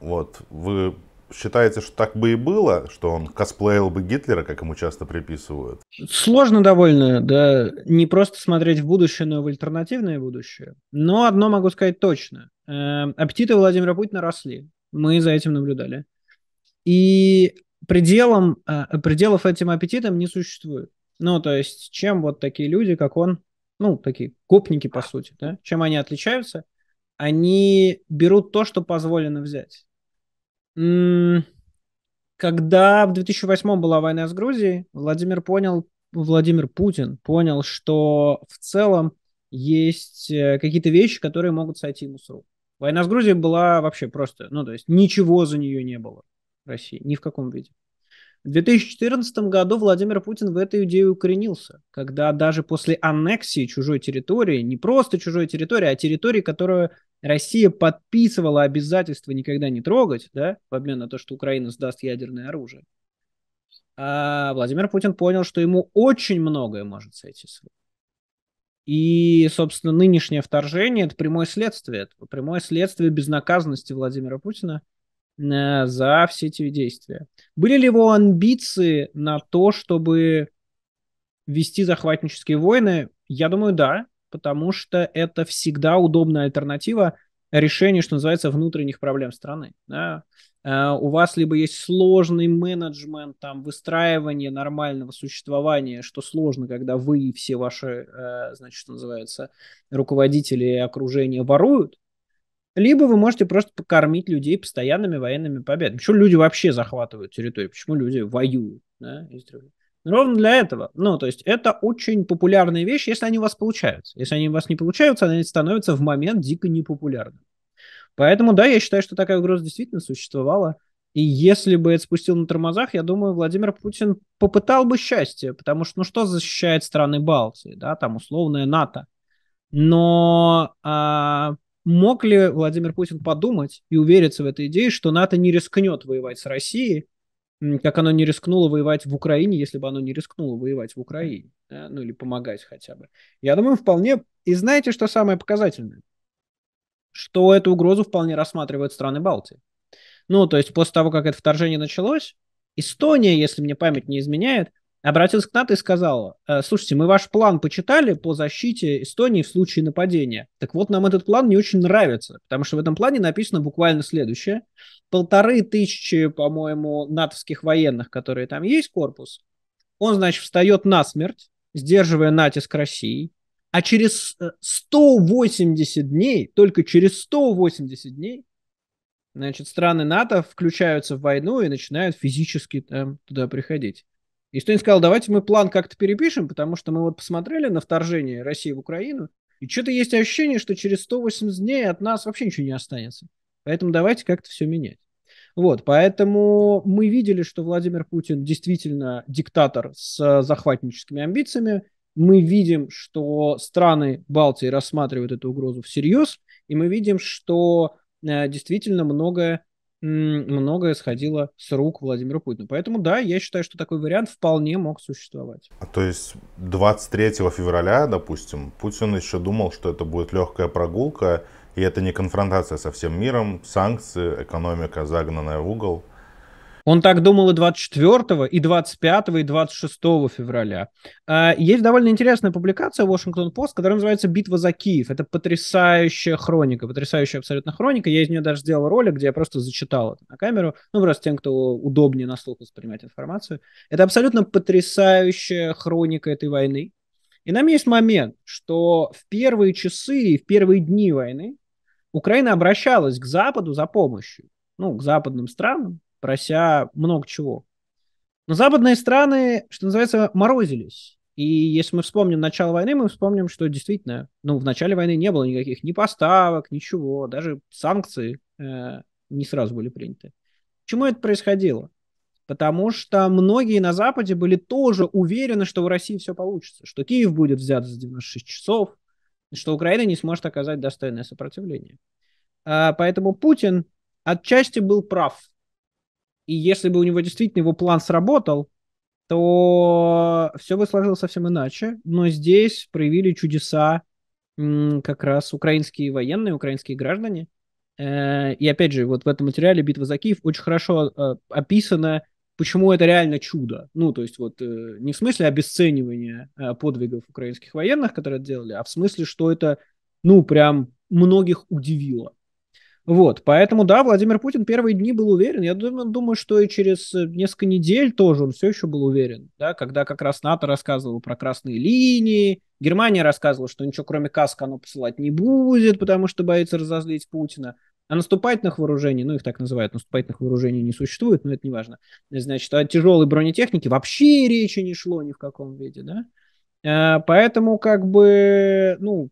Вот, вы считаете, что так бы и было, что он косплеил бы Гитлера, как ему часто приписывают? Сложно довольно, да, не просто смотреть в будущее, но и в альтернативное будущее. Но одно могу сказать точно. Эм, аппетиты Владимира Путина росли. Мы за этим наблюдали. И пределом, э, пределов этим аппетитом не существует. Ну, то есть, чем вот такие люди, как он, ну, такие копники по сути, да, чем они отличаются, они берут то, что позволено взять. Когда в 2008 была война с Грузией, Владимир понял, Владимир Путин понял, что в целом есть э, какие-то вещи, которые могут сойти ему с рук. Война с Грузией была вообще просто, ну то есть ничего за нее не было в России, ни в каком виде. В 2014 году Владимир Путин в этой идее укоренился, когда даже после аннексии чужой территории, не просто чужой территории, а территории, которую Россия подписывала обязательство никогда не трогать, да, в обмен на то, что Украина сдаст ядерное оружие, а Владимир Путин понял, что ему очень многое может сойти с рук. И, собственно, нынешнее вторжение – это прямое следствие, это прямое следствие безнаказанности Владимира Путина – Э, за все эти действия. Были ли его амбиции на то, чтобы вести захватнические войны? Я думаю, да, потому что это всегда удобная альтернатива решению, что называется, внутренних проблем страны. Да? Э, у вас либо есть сложный менеджмент, там, выстраивание нормального существования, что сложно, когда вы и все ваши, э, значит, что называется, руководители окружения воруют, либо вы можете просто покормить людей постоянными военными победами. Почему люди вообще захватывают территорию? Почему люди воюют? Да? Ровно для этого. Ну, то есть это очень популярная вещь, если они у вас получаются. Если они у вас не получаются, они становятся в момент дико непопулярными. Поэтому, да, я считаю, что такая угроза действительно существовала. И если бы это спустил на тормозах, я думаю, Владимир Путин попытал бы счастье, потому что, ну, что защищает страны Балтии, да, там условная НАТО. Но а, Мог ли Владимир Путин подумать и увериться в этой идее, что НАТО не рискнет воевать с Россией, как оно не рискнуло воевать в Украине, если бы оно не рискнуло воевать в Украине, да? ну или помогать хотя бы? Я думаю, вполне... И знаете, что самое показательное? Что эту угрозу вполне рассматривают страны Балтии. Ну, то есть после того, как это вторжение началось, Эстония, если мне память не изменяет, Обратился к НАТО и сказал: «Э, слушайте, мы ваш план почитали по защите Эстонии в случае нападения. Так вот, нам этот план не очень нравится, потому что в этом плане написано буквально следующее. Полторы тысячи, по-моему, натовских военных, которые там есть, корпус, он, значит, встает насмерть, сдерживая натиск России, а через 180 э, дней, только через 180 дней, значит, страны НАТО включаются в войну и начинают физически там туда приходить. И Эстония сказал? давайте мы план как-то перепишем, потому что мы вот посмотрели на вторжение России в Украину, и что-то есть ощущение, что через 180 дней от нас вообще ничего не останется. Поэтому давайте как-то все менять. Вот, поэтому мы видели, что Владимир Путин действительно диктатор с захватническими амбициями. Мы видим, что страны Балтии рассматривают эту угрозу всерьез, и мы видим, что э, действительно многое многое сходило с рук Владимира Путина. Поэтому да, я считаю, что такой вариант вполне мог существовать. А то есть 23 февраля, допустим, Путин еще думал, что это будет легкая прогулка, и это не конфронтация со всем миром, санкции, экономика загнанная в угол – он так думал и 24, и 25, и 26 февраля. А, есть довольно интересная публикация Washington Post, которая называется «Битва за Киев». Это потрясающая хроника, потрясающая абсолютно хроника. Я из нее даже сделал ролик, где я просто зачитал это на камеру. Ну, просто тем, кто удобнее на слух воспринимать информацию. Это абсолютно потрясающая хроника этой войны. И нам есть момент, что в первые часы, и в первые дни войны Украина обращалась к Западу за помощью ну, к западным странам, прося много чего. Но западные страны, что называется, морозились. И если мы вспомним начало войны, мы вспомним, что действительно, ну, в начале войны не было никаких ни поставок, ничего, даже санкции э, не сразу были приняты. Почему это происходило? Потому что многие на Западе были тоже уверены, что в России все получится, что Киев будет взят за 96 часов, что Украина не сможет оказать достойное сопротивление. А, поэтому Путин отчасти был прав и если бы у него действительно его план сработал, то все бы сложилось совсем иначе. Но здесь проявили чудеса как раз украинские военные, украинские граждане. Э, и опять же, вот в этом материале «Битва за Киев» очень хорошо э, описано, почему это реально чудо. Ну, то есть вот э, не в смысле обесценивания подвигов украинских военных, которые это делали, а в смысле, что это, ну, прям многих удивило. Вот, поэтому, да, Владимир Путин первые дни был уверен. Я думаю, думаю, что и через э, несколько недель тоже он все еще был уверен, да, когда как раз НАТО рассказывал про красные линии, Германия рассказывала, что ничего кроме каска оно посылать не будет, потому что боится разозлить Путина. А наступательных вооружений, ну их так называют, наступательных вооружений не существует, но это не важно. Значит, о тяжелой бронетехнике вообще речи не шло ни в каком виде, да. Э, поэтому, как бы, ну,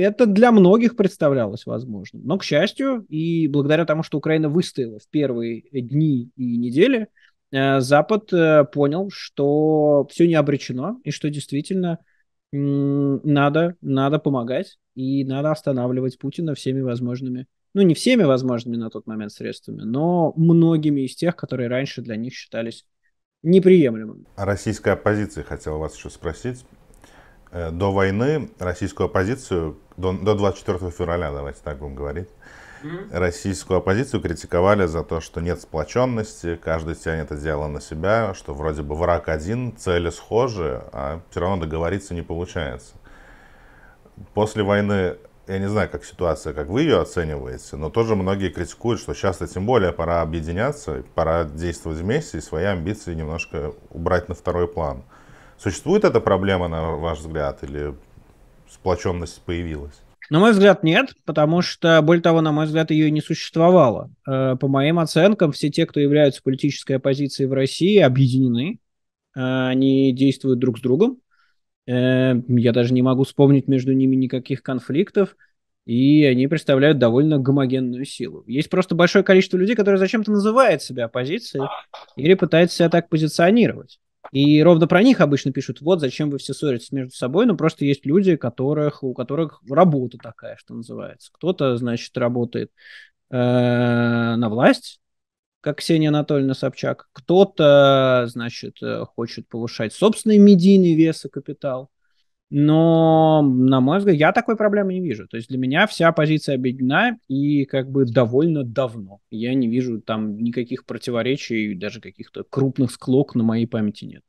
это для многих представлялось возможным. Но, к счастью, и благодаря тому, что Украина выстояла в первые дни и недели, э, Запад э, понял, что все не обречено, и что действительно надо, надо помогать, и надо останавливать Путина всеми возможными, ну не всеми возможными на тот момент средствами, но многими из тех, которые раньше для них считались неприемлемым. А российская оппозиция хотела вас еще спросить. Э, до войны российскую оппозицию, до, до 24 февраля, давайте так будем говорить, mm-hmm. российскую оппозицию критиковали за то, что нет сплоченности, каждый тянет это дело на себя, что вроде бы враг один, цели схожи, а все равно договориться не получается. После войны, я не знаю, как ситуация, как вы ее оцениваете, но тоже многие критикуют, что сейчас-то тем более пора объединяться, пора действовать вместе и свои амбиции немножко убрать на второй план. mm Существует эта проблема, на ваш взгляд, или сплоченность появилась? На мой взгляд, нет, потому что, более того, на мой взгляд, ее и не существовало. Э, по моим оценкам, все те, кто являются политической оппозицией в России, объединены, э, они действуют друг с другом. Э, я даже не могу вспомнить между ними никаких конфликтов, и они представляют довольно гомогенную силу. Есть просто большое количество людей, которые зачем-то называют себя оппозицией или пытаются себя так позиционировать. И ровно про них обычно пишут, вот зачем вы все ссоритесь между собой, но просто есть люди, которых, у которых работа такая, что называется. Кто-то, значит, работает э, на власть, как Ксения Анатольевна Собчак, кто-то, значит, э, хочет повышать собственный медийный вес и капитал, но, на мой взгляд, я такой проблемы не вижу. То есть для меня вся позиция объединена и как бы довольно давно. Я не вижу там никаких противоречий, даже каких-то крупных склок на моей памяти нет.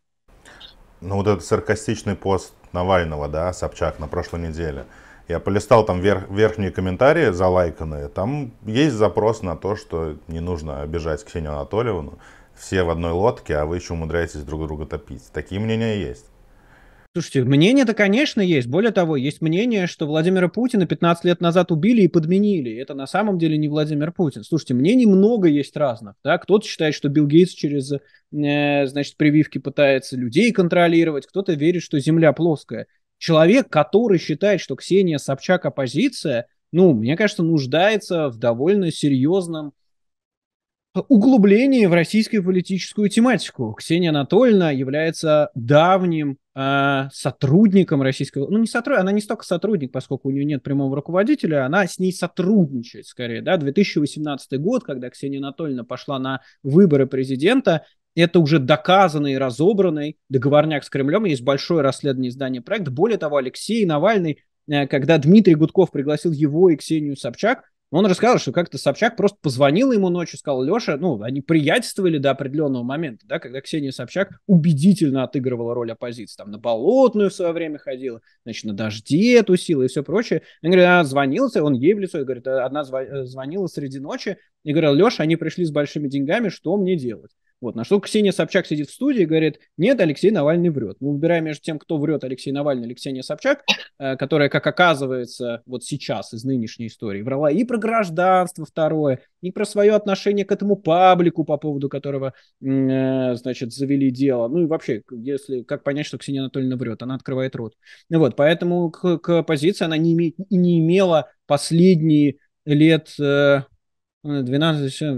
Ну вот этот саркастичный пост Навального, да, Собчак на прошлой неделе. Я полистал там верх, верхние комментарии залайканные. Там есть запрос на то, что не нужно обижать Ксению Анатольевну. Все в одной лодке, а вы еще умудряетесь друг друга топить. Такие мнения есть. Слушайте, мнение-то, конечно, есть. Более того, есть мнение, что Владимира Путина 15 лет назад убили и подменили. Это на самом деле не Владимир Путин. Слушайте, мнений много есть разных. Да? Кто-то считает, что Билл Гейтс через э, значит, прививки пытается людей контролировать, кто-то верит, что Земля плоская. Человек, который считает, что Ксения Собчак оппозиция, ну, мне кажется, нуждается в довольно серьезном Углубление в российскую политическую тематику. Ксения Анатольевна является давним э, сотрудником российского... Ну, не сотруд... она не столько сотрудник, поскольку у нее нет прямого руководителя, она с ней сотрудничает скорее. Да? 2018 год, когда Ксения Анатольевна пошла на выборы президента, это уже доказанный, разобранный договорняк с Кремлем. Есть большое расследование издания проект. Более того, Алексей Навальный, э, когда Дмитрий Гудков пригласил его и Ксению Собчак, он рассказал, что как-то Собчак просто позвонила ему ночью, сказал, Леша, ну, они приятельствовали до определенного момента, да, когда Ксения Собчак убедительно отыгрывала роль оппозиции, там, на Болотную в свое время ходила, значит, на Дожде тусила и все прочее. Он говорит, она звонила, он ей в лицо, и говорит, одна э, звонила среди ночи и говорила, Леша, они пришли с большими деньгами, что мне делать? Вот, на что Ксения Собчак сидит в студии и говорит, нет, Алексей Навальный врет. Мы выбираем между тем, кто врет, Алексей Навальный или Ксения Собчак, э, которая, как оказывается, вот сейчас из нынешней истории врала и про гражданство второе, и про свое отношение к этому паблику, по поводу которого, э, значит, завели дело. Ну и вообще, если как понять, что Ксения Анатольевна врет, она открывает рот. Ну вот, поэтому к, к позиции она не, име, не имела последние лет 12-18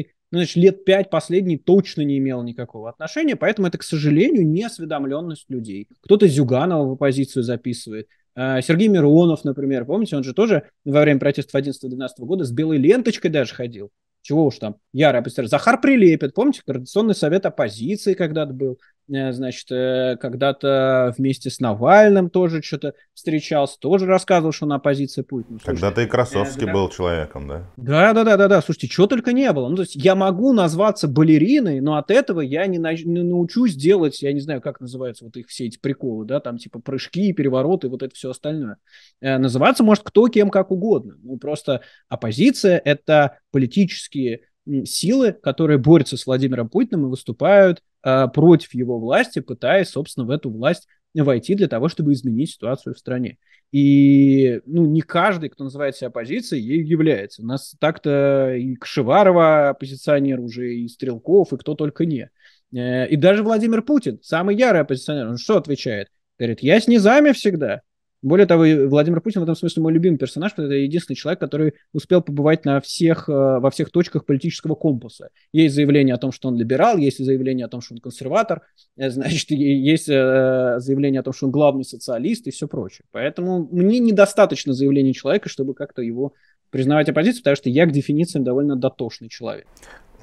э, ну, значит, лет пять последний точно не имел никакого отношения, поэтому это, к сожалению, неосведомленность людей. Кто-то Зюганова в оппозицию записывает, а, Сергей Миронов, например, помните, он же тоже во время протестов 11-12 года с белой ленточкой даже ходил. Чего уж там, ярый оппозиционер. Захар прилепит помните, Координационный совет оппозиции когда-то был. Э, значит, э, когда-то вместе с Навальным тоже что-то встречался, тоже рассказывал, что на оппозиции Путина. Ну, когда-то и э, Красовский да. был человеком, да? Да, да, да, да, да. Слушайте, чего только не было. Ну, то есть я могу назваться балериной, но от этого я не, на... не научусь делать, я не знаю, как называются вот их все эти приколы, да, там типа прыжки, перевороты, вот это все остальное. называться может кто кем как угодно. Ну, просто оппозиция — это политические силы, которые борются с Владимиром Путиным и выступают э, против его власти, пытаясь, собственно, в эту власть войти для того, чтобы изменить ситуацию в стране. И ну, не каждый, кто называет себя оппозицией, ей является. У нас так-то и Кшеварова оппозиционер уже, и Стрелков, и кто только не. Э, и даже Владимир Путин, самый ярый оппозиционер, он что отвечает? Говорит, я с низами всегда. Более того, Владимир Путин в этом смысле мой любимый персонаж, потому что это единственный человек, который успел побывать на всех, э, во всех точках политического компаса. Есть заявление о том, что он либерал, есть заявление о том, что он консерватор, э, значит, есть э, заявление о том, что он главный социалист и все прочее. Поэтому мне недостаточно заявления человека, чтобы как-то его признавать оппозицию, потому что я к дефинициям довольно дотошный человек.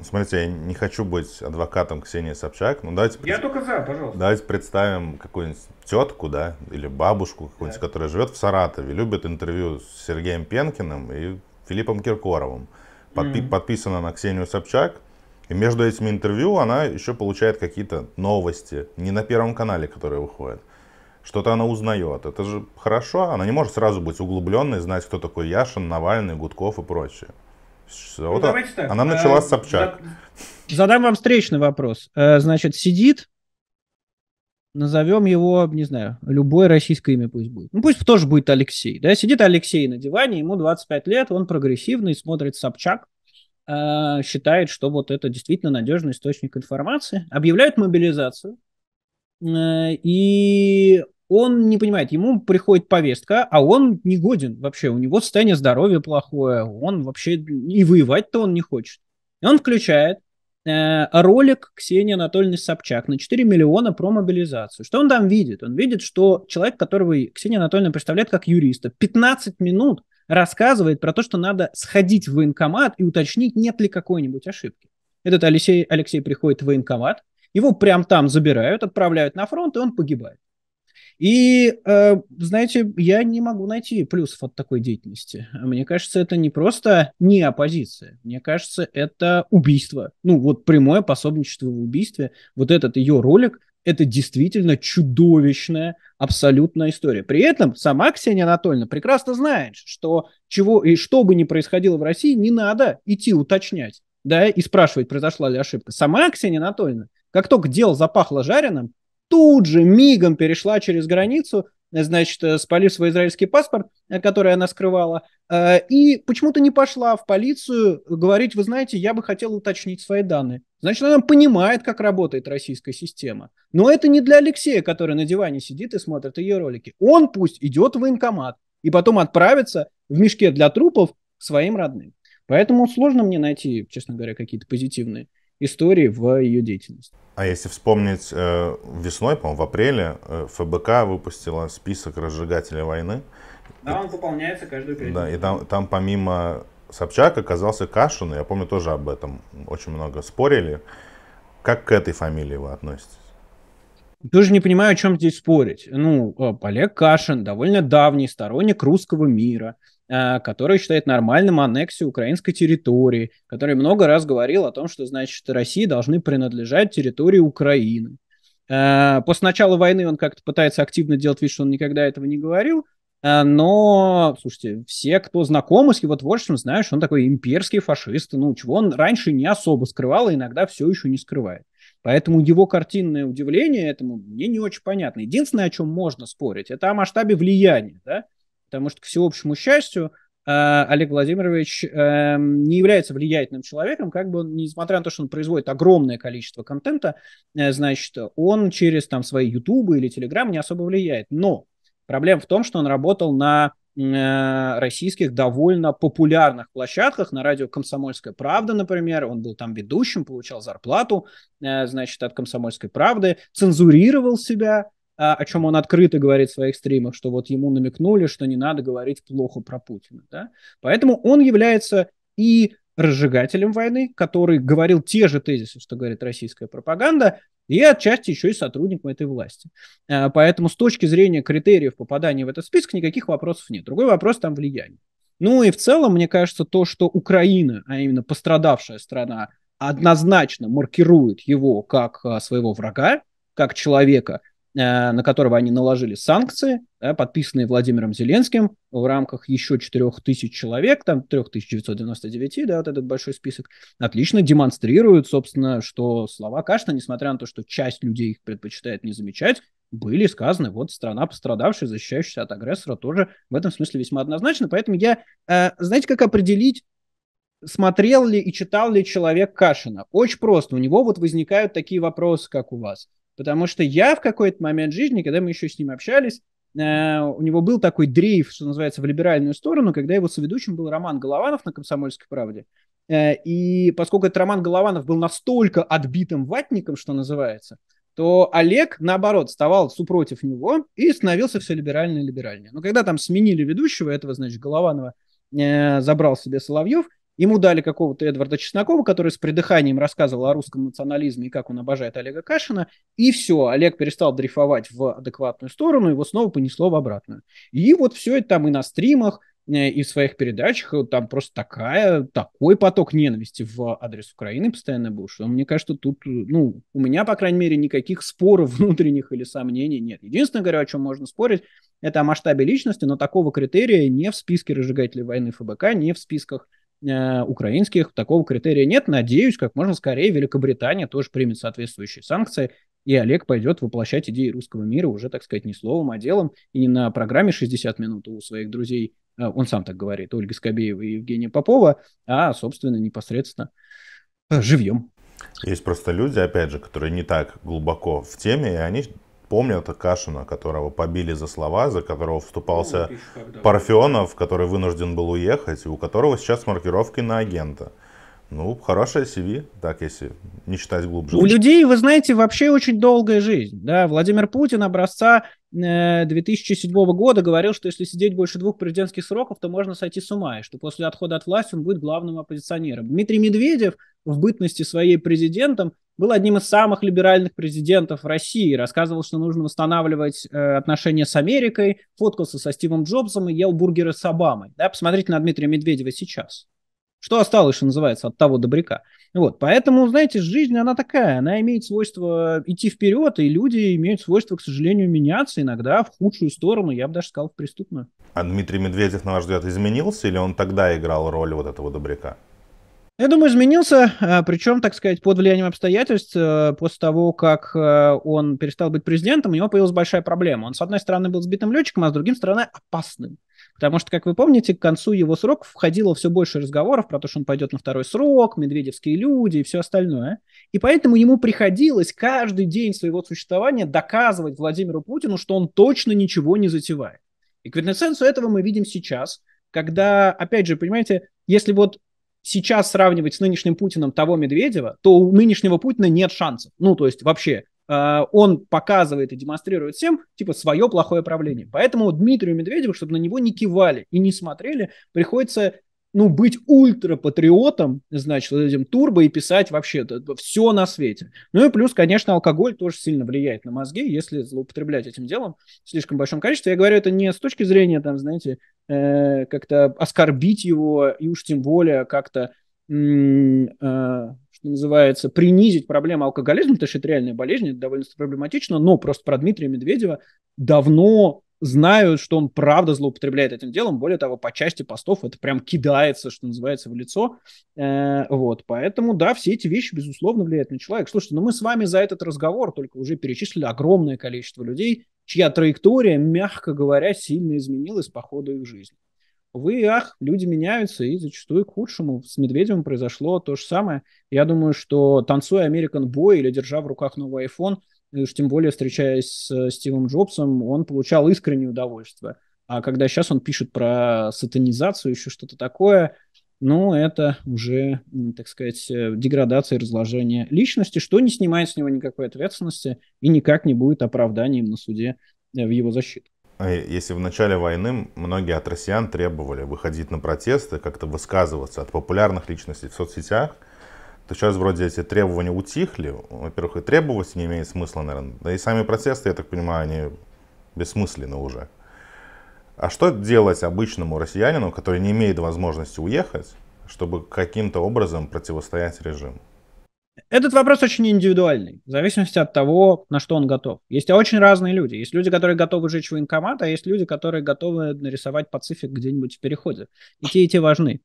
Смотрите, я не хочу быть адвокатом Ксении Собчак, но давайте... Я пред... только за, пожалуйста. Давайте представим какую-нибудь тетку, да, или бабушку какую-нибудь, да. которая живет в Саратове, любит интервью с Сергеем Пенкиным и Филиппом Киркоровым. Подпи... mm Подписана на Ксению Собчак, и между этими интервью она еще получает какие-то новости, не на Первом канале, которые выходят. Что-то она узнает. Это же хорошо. Она не может сразу быть углубленной, знать, кто такой Яшин, Навальный, Гудков и прочее что Ну, так. Она начала с э, Собчак. Задам вам встречный вопрос. Э, значит, сидит, назовем его, не знаю, любое российское имя пусть будет. Ну, пусть тоже будет Алексей. Да? Сидит Алексей на диване, ему 25 лет, он прогрессивный, смотрит Собчак, э, считает, что вот это действительно надежный источник информации, объявляют мобилизацию, и он не понимает, ему приходит повестка, а он не годен вообще, у него состояние здоровья плохое, он вообще и воевать-то он не хочет. И он включает э, ролик Ксении Анатольевны Собчак на 4 миллиона про мобилизацию. Что он там видит? Он видит, что человек, которого Ксения Анатольевна представляет как юриста, 15 минут рассказывает про то, что надо сходить в военкомат и уточнить, нет ли какой-нибудь ошибки. Этот Алексей, Алексей приходит в военкомат, его прям там забирают, отправляют на фронт, и он погибает. И, э, знаете, я не могу найти плюсов от такой деятельности. Мне кажется, это не просто не оппозиция. Мне кажется, это убийство. Ну, вот прямое пособничество в убийстве. Вот этот ее ролик, это действительно чудовищная, абсолютная история. При этом сама Ксения Анатольевна прекрасно знает, что чего и что бы ни происходило в России, не надо идти уточнять, да, и спрашивать, произошла ли ошибка. Сама Ксения Анатольевна, как только дело запахло жареным, тут же мигом перешла через границу, значит, э, спалив свой израильский паспорт, э, который она скрывала, э, и почему-то не пошла в полицию говорить, вы знаете, я бы хотела уточнить свои данные. Значит, она понимает, как работает российская система. Но это не для Алексея, который на диване сидит и смотрит ее ролики. Он пусть идет в военкомат и потом отправится в мешке для трупов к своим родным. Поэтому сложно мне найти, честно говоря, какие-то позитивные истории в ее деятельности. А если вспомнить, э, весной, по-моему, в апреле э, ФБК выпустила список разжигателей войны. Да, и, он выполняется каждую пятницу. Да, и там, там помимо Собчак оказался Кашин, я помню тоже об этом очень много спорили. Как к этой фамилии вы относитесь? Тоже не понимаю, о чем здесь спорить. Ну, э, Олег Кашин довольно давний сторонник русского мира – а, который считает нормальным аннексию украинской территории, который много раз говорил о том, что, значит, России должны принадлежать территории Украины. А, после начала войны он как-то пытается активно делать вид, что он никогда этого не говорил, а, но, слушайте, все, кто знакомы с его творчеством, знают, что он такой имперский фашист, ну, чего он раньше не особо скрывал, и иногда все еще не скрывает. Поэтому его картинное удивление этому мне не очень понятно. Единственное, о чем можно спорить, это о масштабе влияния, да? потому что, к всеобщему счастью, э, Олег Владимирович эм, не является влиятельным человеком, как бы он, несмотря на то, что он производит огромное количество контента, э, значит, он через там свои Ютубы или Телеграм не особо влияет. Но проблема в том, что он работал на э, российских довольно популярных площадках, на радио «Комсомольская правда», например, он был там ведущим, получал зарплату, значит, от «Комсомольской правды», цензурировал себя, а, о чем он открыто говорит в своих стримах, что вот ему намекнули, что не надо говорить плохо про Путина. Да? Поэтому он является и разжигателем войны, который говорил те же тезисы, что говорит российская пропаганда, и отчасти еще и сотрудником этой власти. А, поэтому с точки зрения критериев попадания в этот список никаких вопросов нет. Другой вопрос там влияние. Ну и в целом, мне кажется, то, что Украина, а именно пострадавшая страна, однозначно маркирует его как а, своего врага, как человека, Э, на которого они наложили санкции, да, подписанные Владимиром Зеленским в рамках еще 4000 человек, там 3999, да, вот этот большой список, отлично демонстрируют, собственно, что слова Кашина, несмотря на то, что часть людей их предпочитает не замечать, были сказаны, вот страна пострадавшая, защищающаяся от агрессора, тоже в этом смысле весьма однозначно. Поэтому я, э, знаете, как определить, смотрел ли и читал ли человек Кашина? Очень просто. У него вот возникают такие вопросы, как у вас. Потому что я в какой-то момент жизни, когда мы еще с ним общались, э, у него был такой дрейф, что называется, в либеральную сторону, когда его соведущим был Роман Голованов на «Комсомольской правде». Э, и поскольку этот Роман Голованов был настолько отбитым ватником, что называется, то Олег, наоборот, вставал супротив него и становился все либеральнее и либеральнее. Но когда там сменили ведущего, этого, значит, Голованова э, забрал себе Соловьев, Ему дали какого-то Эдварда Чеснокова, который с придыханием рассказывал о русском национализме и как он обожает Олега Кашина. И все, Олег перестал дрейфовать в адекватную сторону, его снова понесло в обратную. И вот все это там и на стримах, э, и в своих передачах там просто такая, такой поток ненависти в адрес Украины постоянно был, что мне кажется, тут, ну, у меня, по крайней мере, никаких споров внутренних или сомнений нет. Единственное, говорю, о чем можно спорить, это о масштабе личности, но такого критерия не в списке разжигателей войны ФБК, не в списках Э, украинских такого критерия нет. Надеюсь, как можно скорее Великобритания тоже примет соответствующие санкции, и Олег пойдет воплощать идеи русского мира уже, так сказать, не словом, а делом, и не на программе «60 минут» у своих друзей, э, он сам так говорит, Ольга Скобеева и Евгения Попова, а, собственно, непосредственно живьем. Есть просто люди, опять же, которые не так глубоко в теме, и они помню, это Кашина, которого побили за слова, за которого вступался Парфенов, который вынужден был уехать, и у которого сейчас маркировки на агента. Ну, хорошая CV, так если не считать глубже. У людей, вы знаете, вообще очень долгая жизнь. Да? Владимир Путин образца 2007 э, года говорил, что если сидеть больше двух президентских сроков, то можно сойти с ума, и что после отхода от власти он будет главным оппозиционером. Дмитрий Медведев в бытности своей президентом был одним из самых либеральных президентов России, рассказывал, что нужно восстанавливать э, отношения с Америкой, фоткался со Стивом Джобсом и ел бургеры с Обамой. Да, посмотрите на Дмитрия Медведева сейчас. Что осталось, что называется, от того добряка. Вот, поэтому, знаете, жизнь, она такая, она имеет свойство идти вперед, и люди имеют свойство, к сожалению, меняться иногда в худшую сторону, я бы даже сказал, в преступную. А Дмитрий Медведев, на ваш взгляд, изменился, или он тогда играл роль вот этого добряка? Я думаю, изменился, а, причем, так сказать, под влиянием обстоятельств, а, после того, как а, он перестал быть президентом, у него появилась большая проблема. Он, с одной стороны, был сбитым летчиком, а с другой стороны, опасным. Потому что, как вы помните, к концу его срока входило все больше разговоров про то, что он пойдет на второй срок, медведевские люди и все остальное. И поэтому ему приходилось каждый день своего существования доказывать Владимиру Путину, что он точно ничего не затевает. И квинтэссенцию этого мы видим сейчас, когда, опять же, понимаете, если вот сейчас сравнивать с нынешним Путиным того Медведева, то у нынешнего Путина нет шансов. Ну, то есть вообще Э, он показывает и демонстрирует всем, типа, свое плохое правление. Поэтому Дмитрию Медведеву, чтобы на него не кивали и не смотрели, приходится ну, быть ультрапатриотом, значит, вот этим турбо и писать вообще все на свете. Ну и плюс, конечно, алкоголь тоже сильно влияет на мозги, если злоупотреблять этим делом в слишком большом количестве. Я говорю это не с точки зрения, там, знаете, э, как-то оскорбить его и уж тем более как-то э, что называется, принизить проблему алкоголизма, потому что это реальная болезнь, это довольно проблематично, но просто про Дмитрия Медведева давно знают, что он правда злоупотребляет этим делом. Более того, по части постов это прям кидается, что называется, в лицо. Э, вот, поэтому, да, все эти вещи, безусловно, влияют на человека. Слушайте, ну мы с вами за этот разговор только уже перечислили огромное количество людей, чья траектория, мягко говоря, сильно изменилась по ходу их жизни увы и ах, люди меняются, и зачастую к худшему. С Медведевым произошло то же самое. Я думаю, что танцуя American Boy или держа в руках новый iPhone, и э, уж тем более встречаясь с э, Стивом Джобсом, он получал искреннее удовольствие. А когда сейчас он пишет про сатанизацию, еще что-то такое, ну, это уже, так сказать, э, деградация и разложение личности, что не снимает с него никакой ответственности и никак не будет оправданием на суде в его защиту. А если в начале войны многие от россиян требовали выходить на протесты, как-то высказываться от популярных личностей в соцсетях, то сейчас вроде эти требования утихли. Во-первых, и требовать не имеет смысла, наверное. Да и сами протесты, я так понимаю, они бессмысленны уже. А что делать обычному россиянину, который не имеет возможности уехать, чтобы каким-то образом противостоять режиму? Этот вопрос очень индивидуальный, в зависимости от того, на что он готов. Есть очень разные люди. Есть люди, которые готовы жечь военкомат, а есть люди, которые готовы нарисовать пацифик где-нибудь в переходе. И те, и те важны.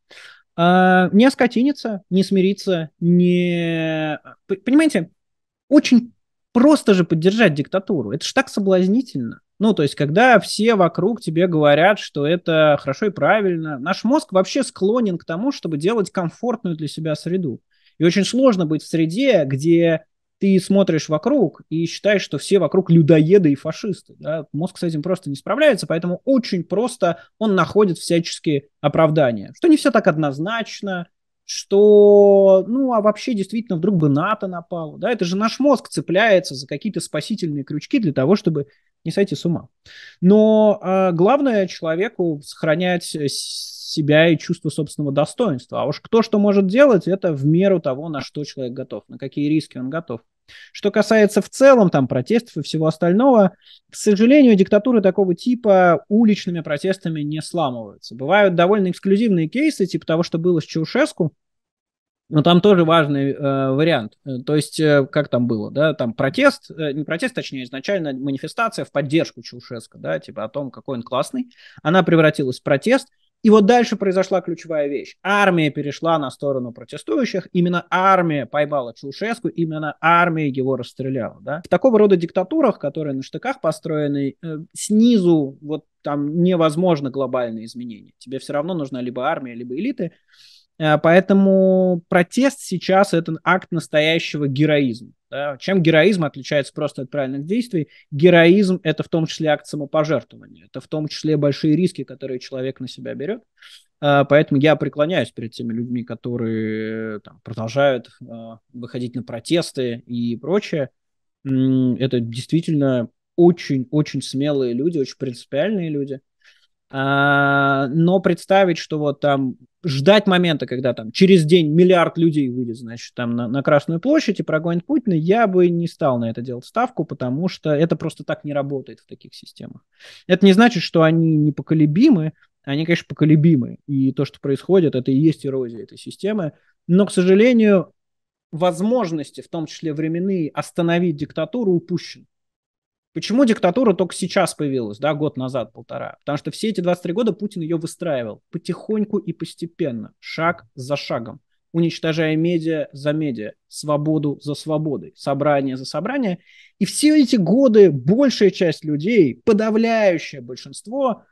А, не оскотиниться, не смириться, не... Понимаете, очень просто же поддержать диктатуру. Это же так соблазнительно. Ну, то есть, когда все вокруг тебе говорят, что это хорошо и правильно, наш мозг вообще склонен к тому, чтобы делать комфортную для себя среду. И очень сложно быть в среде, где ты смотришь вокруг и считаешь, что все вокруг людоеды и фашисты. Да? Мозг с этим просто не справляется, поэтому очень просто он находит всяческие оправдания. Что не все так однозначно, что, ну, а вообще действительно вдруг бы НАТО напало. Да? Это же наш мозг цепляется за какие-то спасительные крючки для того, чтобы не сойти с ума. Но э, главное человеку сохранять э, себя и чувство собственного достоинства. А уж кто что может делать, это в меру того, на что человек готов, на какие риски он готов. Что касается в целом там протестов и всего остального, к сожалению, диктатуры такого типа уличными протестами не сламываются. Бывают довольно эксклюзивные кейсы, типа того, что было с Чаушеску, но там тоже важный э, вариант. Э, то есть, э, как там было, да, там протест, э, не протест, точнее, изначально манифестация в поддержку Чаушеско, да, типа о том, какой он классный. Она превратилась в протест, и вот дальше произошла ключевая вещь. Армия перешла на сторону протестующих, именно армия поймала Чаушеску, именно армия его расстреляла. Да? В такого рода диктатурах, которые на штыках построены, э, снизу вот там невозможно глобальные изменения. Тебе все равно нужна либо армия, либо элиты. Э, поэтому протест сейчас это акт настоящего героизма. Да? Чем героизм отличается просто от правильных действий? Героизм – это в том числе акт самопожертвования, это в том числе большие риски, которые человек на себя берет. А, поэтому я преклоняюсь перед теми людьми, которые там, продолжают а, выходить на протесты и прочее. Это действительно очень-очень смелые люди, очень принципиальные люди – а, но представить, что вот там ждать момента, когда там через день миллиард людей выйдет, значит, там на, на Красную площадь и прогонит Путина, я бы не стал на это делать ставку, потому что это просто так не работает в таких системах. Это не значит, что они непоколебимы, они, конечно, поколебимы, и то, что происходит, это и есть эрозия этой системы, но, к сожалению, возможности, в том числе временные, остановить диктатуру упущены. Почему диктатура только сейчас появилась, да, год назад, полтора? Потому что все эти 23 года Путин ее выстраивал потихоньку и постепенно, шаг за шагом, уничтожая медиа за медиа, свободу за свободой, собрание за собрание. И все эти годы большая часть людей, подавляющее большинство,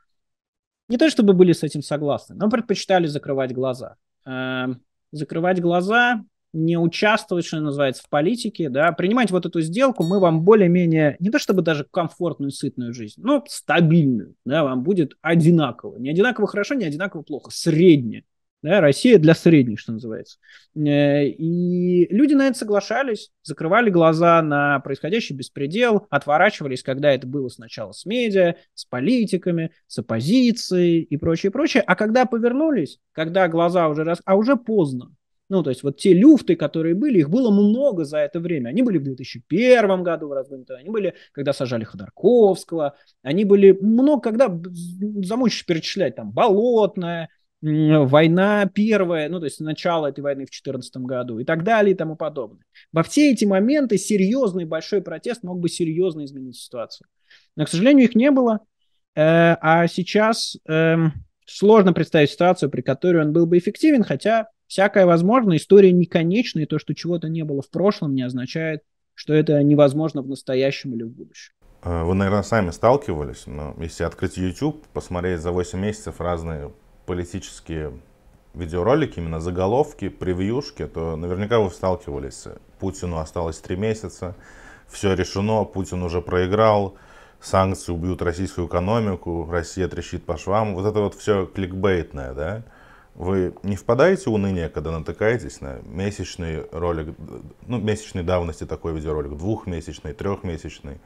не то чтобы были с этим согласны, но предпочитали закрывать глаза. Эм, закрывать глаза не участвовать, что называется, в политике, да, принимать вот эту сделку, мы вам более-менее, не то чтобы даже комфортную, сытную жизнь, но стабильную, да, вам будет одинаково. Не одинаково хорошо, не одинаково плохо, среднее, Да, Россия для средних, что называется. Э, и люди на это соглашались, закрывали глаза на происходящий беспредел, отворачивались, когда это было сначала с медиа, с политиками, с оппозицией и прочее, прочее. А когда повернулись, когда глаза уже раз... А уже поздно. Ну, то есть вот те люфты, которые были, их было много за это время. Они были в 2001 году в разгоняты, они были, когда сажали Ходорковского, они были много, когда замучишь перечислять, там, Болотная, война первая, ну, то есть начало этой войны в 2014 году и так далее и тому подобное. Во все эти моменты серьезный большой протест мог бы серьезно изменить ситуацию. Но, к сожалению, их не было. Э, а сейчас э, сложно представить ситуацию, при которой он был бы эффективен, хотя всякое возможно, история не конечна, и то, что чего-то не было в прошлом, не означает, что это невозможно в настоящем или в будущем. Э, вы, наверное, сами сталкивались, но если открыть YouTube, посмотреть за 8 месяцев разные политические видеоролики, именно заголовки, превьюшки, то наверняка вы сталкивались. Путину осталось 3 месяца, все решено, Путин уже проиграл, санкции убьют российскую экономику, Россия трещит по швам. Вот это вот все кликбейтное, да? Вы не впадаете в уныние, когда натыкаетесь на месячный ролик, ну, месячной давности такой видеоролик, двухмесячный, трехмесячный,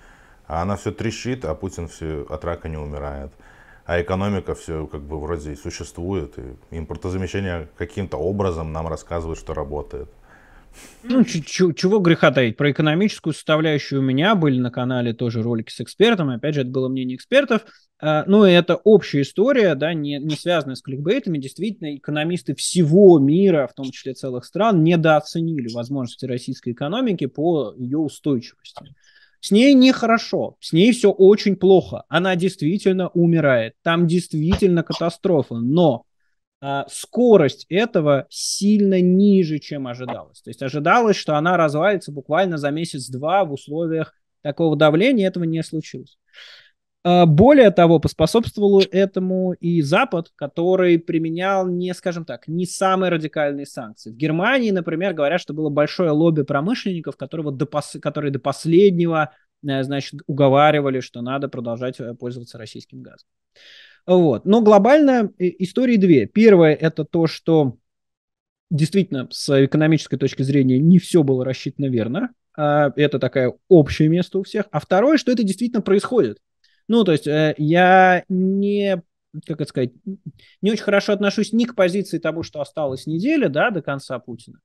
а она все трещит, а Путин все от рака не умирает. А экономика все как бы вроде и существует, и импортозамещение каким-то образом нам рассказывает, что работает. Ну, чего греха таить? Про экономическую составляющую у меня были на канале тоже ролики с экспертом. Опять же, это было мнение экспертов. Э, ну, это общая история, да, не, не связанная с кликбейтами. Действительно, экономисты всего мира, в том числе целых стран, недооценили возможности российской экономики по ее устойчивости. С ней нехорошо, с ней все очень плохо. Она действительно умирает, там действительно катастрофа, но а, скорость этого сильно ниже, чем ожидалось. То есть ожидалось, что она развалится буквально за месяц-два в условиях такого давления, этого не случилось. А, более того, поспособствовал этому и Запад, который применял не, скажем так, не самые радикальные санкции. В Германии, например, говорят, что было большое лобби промышленников, которого до пос... которые до последнего э, значит, уговаривали, что надо продолжать э, пользоваться российским газом. Вот. Но глобально э, истории две. Первое – это то, что действительно с экономической точки зрения не все было рассчитано верно. А, это такое общее место у всех. А второе, что это действительно происходит. Ну, то есть э, я не как это сказать, не очень хорошо отношусь ни к позиции того, что осталась неделя, да, до конца Путина,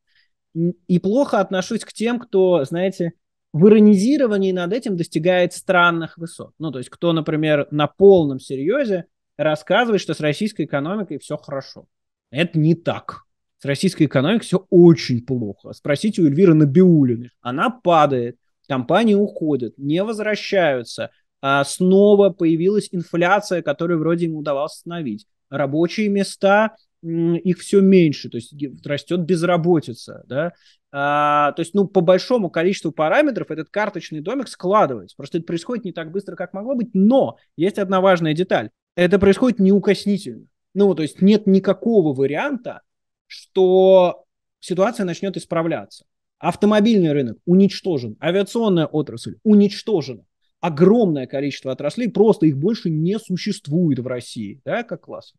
и плохо отношусь к тем, кто, знаете, в иронизировании над этим достигает странных высот. Ну, то есть, кто, например, на полном серьезе рассказывает, что с российской экономикой все хорошо. Это не так. С российской экономикой все очень плохо. Спросите у Эльвиры Набиулиной. Она падает, компании уходят, не возвращаются – а, снова появилась инфляция, которую вроде ему удавалось остановить. Рабочие места, их все меньше, то есть растет безработица, да. А, то есть, ну, по большому количеству параметров этот карточный домик складывается. Просто это происходит не так быстро, как могло быть, но есть одна важная деталь. Это происходит неукоснительно. Ну, то есть нет никакого варианта, что ситуация начнет исправляться. Автомобильный рынок уничтожен, авиационная отрасль уничтожена огромное количество отраслей, просто их больше не существует в России, да, как класс.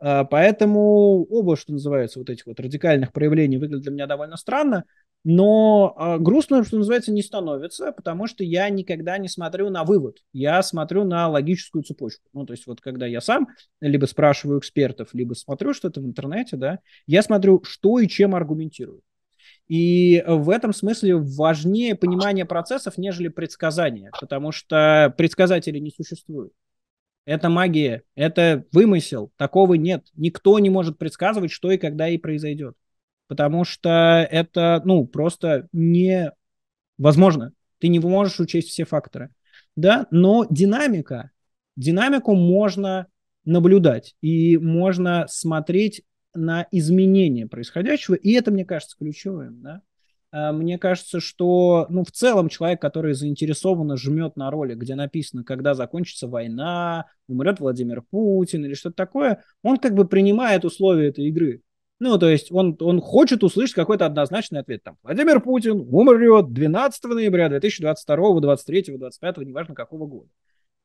А, поэтому оба, что называется, вот этих вот радикальных проявлений выглядят для меня довольно странно, но а, грустно, что называется, не становится, потому что я никогда не смотрю на вывод, я смотрю на логическую цепочку. Ну, то есть вот когда я сам либо спрашиваю экспертов, либо смотрю что-то в интернете, да, я смотрю, что и чем аргументирую. И в этом смысле важнее понимание процессов, нежели предсказания, потому что предсказателей не существует. Это магия, это вымысел, такого нет. Никто не может предсказывать, что и когда и произойдет, потому что это, ну, просто невозможно. Ты не можешь учесть все факторы. Да, но динамика, динамику можно наблюдать и можно смотреть на изменение происходящего, и это, мне кажется, ключевым, да. А, мне кажется, что, ну, в целом человек, который заинтересованно жмет на роли, где написано, когда закончится война, умрет Владимир Путин или что-то такое, он как бы принимает условия этой игры. Ну, то есть он, он хочет услышать какой-то однозначный ответ. Там, Владимир Путин умрет 12 ноября 2022, 23, 25, неважно какого года.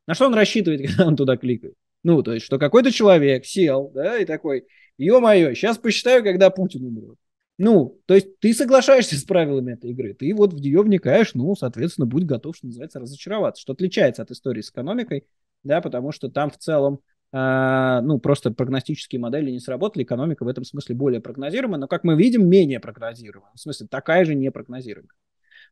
На что он рассчитывает, когда он туда кликает? Ну, то есть, что какой-то человек сел, да, и такой, Ё-моё, сейчас посчитаю, когда Путин умрет. Ну, то есть ты соглашаешься с правилами этой игры, ты вот в нее вникаешь, ну, соответственно, будь готов, что называется, разочароваться, что отличается от истории с экономикой, да, потому что там в целом, э, ну, просто прогностические модели не сработали, экономика в этом смысле более прогнозируема, но, как мы видим, менее прогнозируема, в смысле, такая же непрогнозируемая.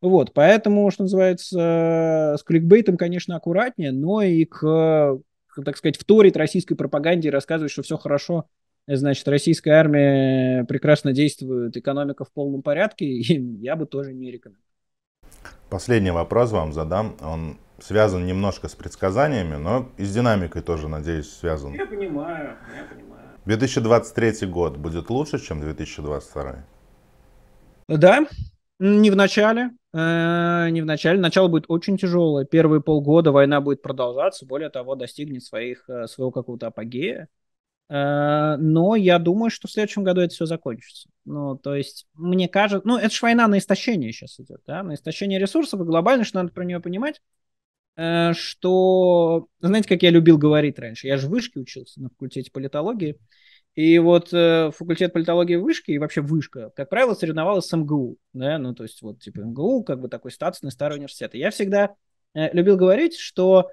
Вот, поэтому, что называется, с кликбейтом, конечно, аккуратнее, но и к, так сказать, вторить российской пропаганде и рассказывать, что все хорошо, значит, российская армия прекрасно действует, экономика в полном порядке, и я бы тоже не рекомендовал. Последний вопрос вам задам. Он связан немножко с предсказаниями, но и с динамикой тоже, надеюсь, связан. Я понимаю, я понимаю. 2023 год будет лучше, чем 2022? Да, не в начале, э, не в начале. Начало будет очень тяжелое. Первые полгода война будет продолжаться, более того, достигнет своих, э, своего какого-то апогея. Э, но я думаю, что в следующем году это все закончится. Ну, то есть, мне кажется... Ну, это же война на истощение сейчас идет, да? На истощение ресурсов. И глобально, что надо про нее понимать, э, что... Знаете, как я любил говорить раньше? Я же в вышке учился на факультете политологии. И вот э, факультет политологии вышки и вообще вышка, как правило, соревновалась с МГУ. Да? Ну, то есть вот типа МГУ, как бы такой статусный старый университет. И я всегда э, любил говорить, что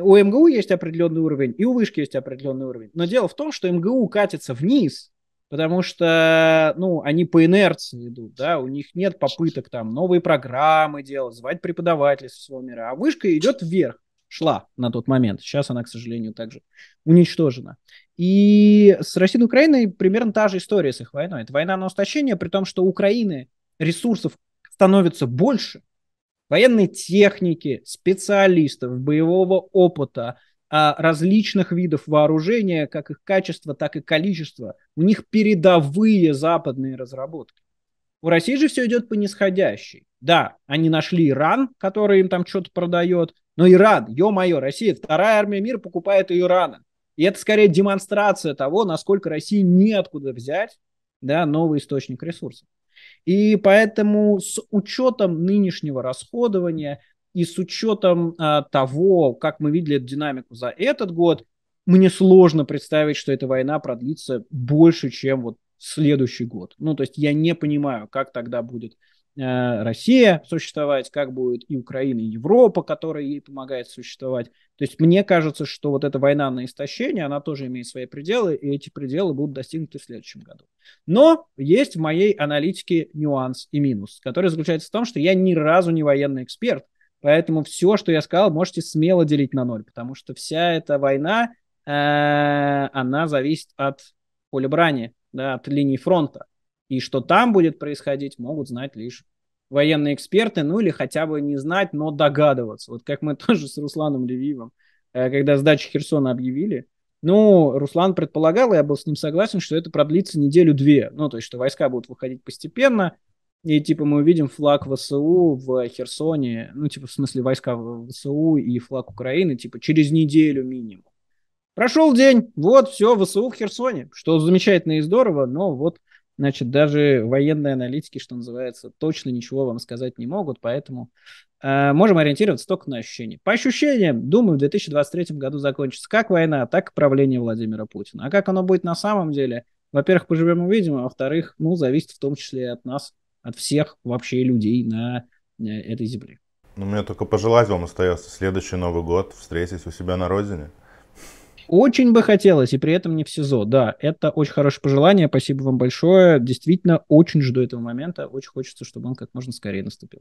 у МГУ есть определенный уровень, и у вышки есть определенный уровень. Но дело в том, что МГУ катится вниз, потому что, ну, они по инерции идут, да, у них нет попыток там новые программы делать, звать преподавателей со своего мира, а вышка идет вверх, шла на тот момент. Сейчас она, к сожалению, также уничтожена. И с Россией и Украиной примерно та же история с их войной. Это война на истощение, при том, что у Украины ресурсов становится больше, военной техники, специалистов, боевого опыта, а, различных видов вооружения, как их качество, так и количество. У них передовые западные разработки. У России же все идет по нисходящей. Да, они нашли Иран, который им там что-то продает, но Иран, ё-моё, Россия, вторая армия мира покупает и Ирана. И это скорее демонстрация того, насколько России неоткуда взять да, новый источник ресурсов. И поэтому с учетом нынешнего расходования и с учетом а, того, как мы видели эту динамику за этот год, мне сложно представить, что эта война продлится больше, чем вот следующий год. Ну, то есть я не понимаю, как тогда будет э, Россия существовать, как будет и Украина, и Европа, которая ей помогает существовать. То есть мне кажется, что вот эта война на истощение, она тоже имеет свои пределы, и эти пределы будут достигнуты в следующем году. Но есть в моей аналитике нюанс и минус, который заключается в том, что я ни разу не военный эксперт, поэтому все, что я сказал, можете смело делить на ноль, потому что вся эта война, э, она зависит от поля брани, да, от линии фронта. И что там будет происходить, могут знать лишь военные эксперты, ну или хотя бы не знать, но догадываться. Вот как мы тоже с Русланом Левиевым, э, когда сдачу Херсона объявили, ну, Руслан предполагал, и я был с ним согласен, что это продлится неделю-две. Ну, то есть, что войска будут выходить постепенно, и, типа, мы увидим флаг ВСУ в Херсоне, ну, типа, в смысле, войска ВСУ и флаг Украины, типа, через неделю минимум. Прошел день, вот, все, ВСУ в Херсоне, что замечательно и здорово, но вот Значит, даже военные аналитики, что называется, точно ничего вам сказать не могут, поэтому э, можем ориентироваться только на ощущения. По ощущениям, думаю, в 2023 году закончится как война, так и правление Владимира Путина. А как оно будет на самом деле, во-первых, поживем увидим, а во-вторых, ну, зависит в том числе и от нас, от всех вообще людей на э, этой земле. Ну, мне только пожелать вам остается следующий Новый год встретить у себя на родине. Очень бы хотелось, и при этом не в СИЗО. Да, это очень хорошее пожелание. Спасибо вам большое. Действительно, очень жду этого момента. Очень хочется, чтобы он как можно скорее наступил.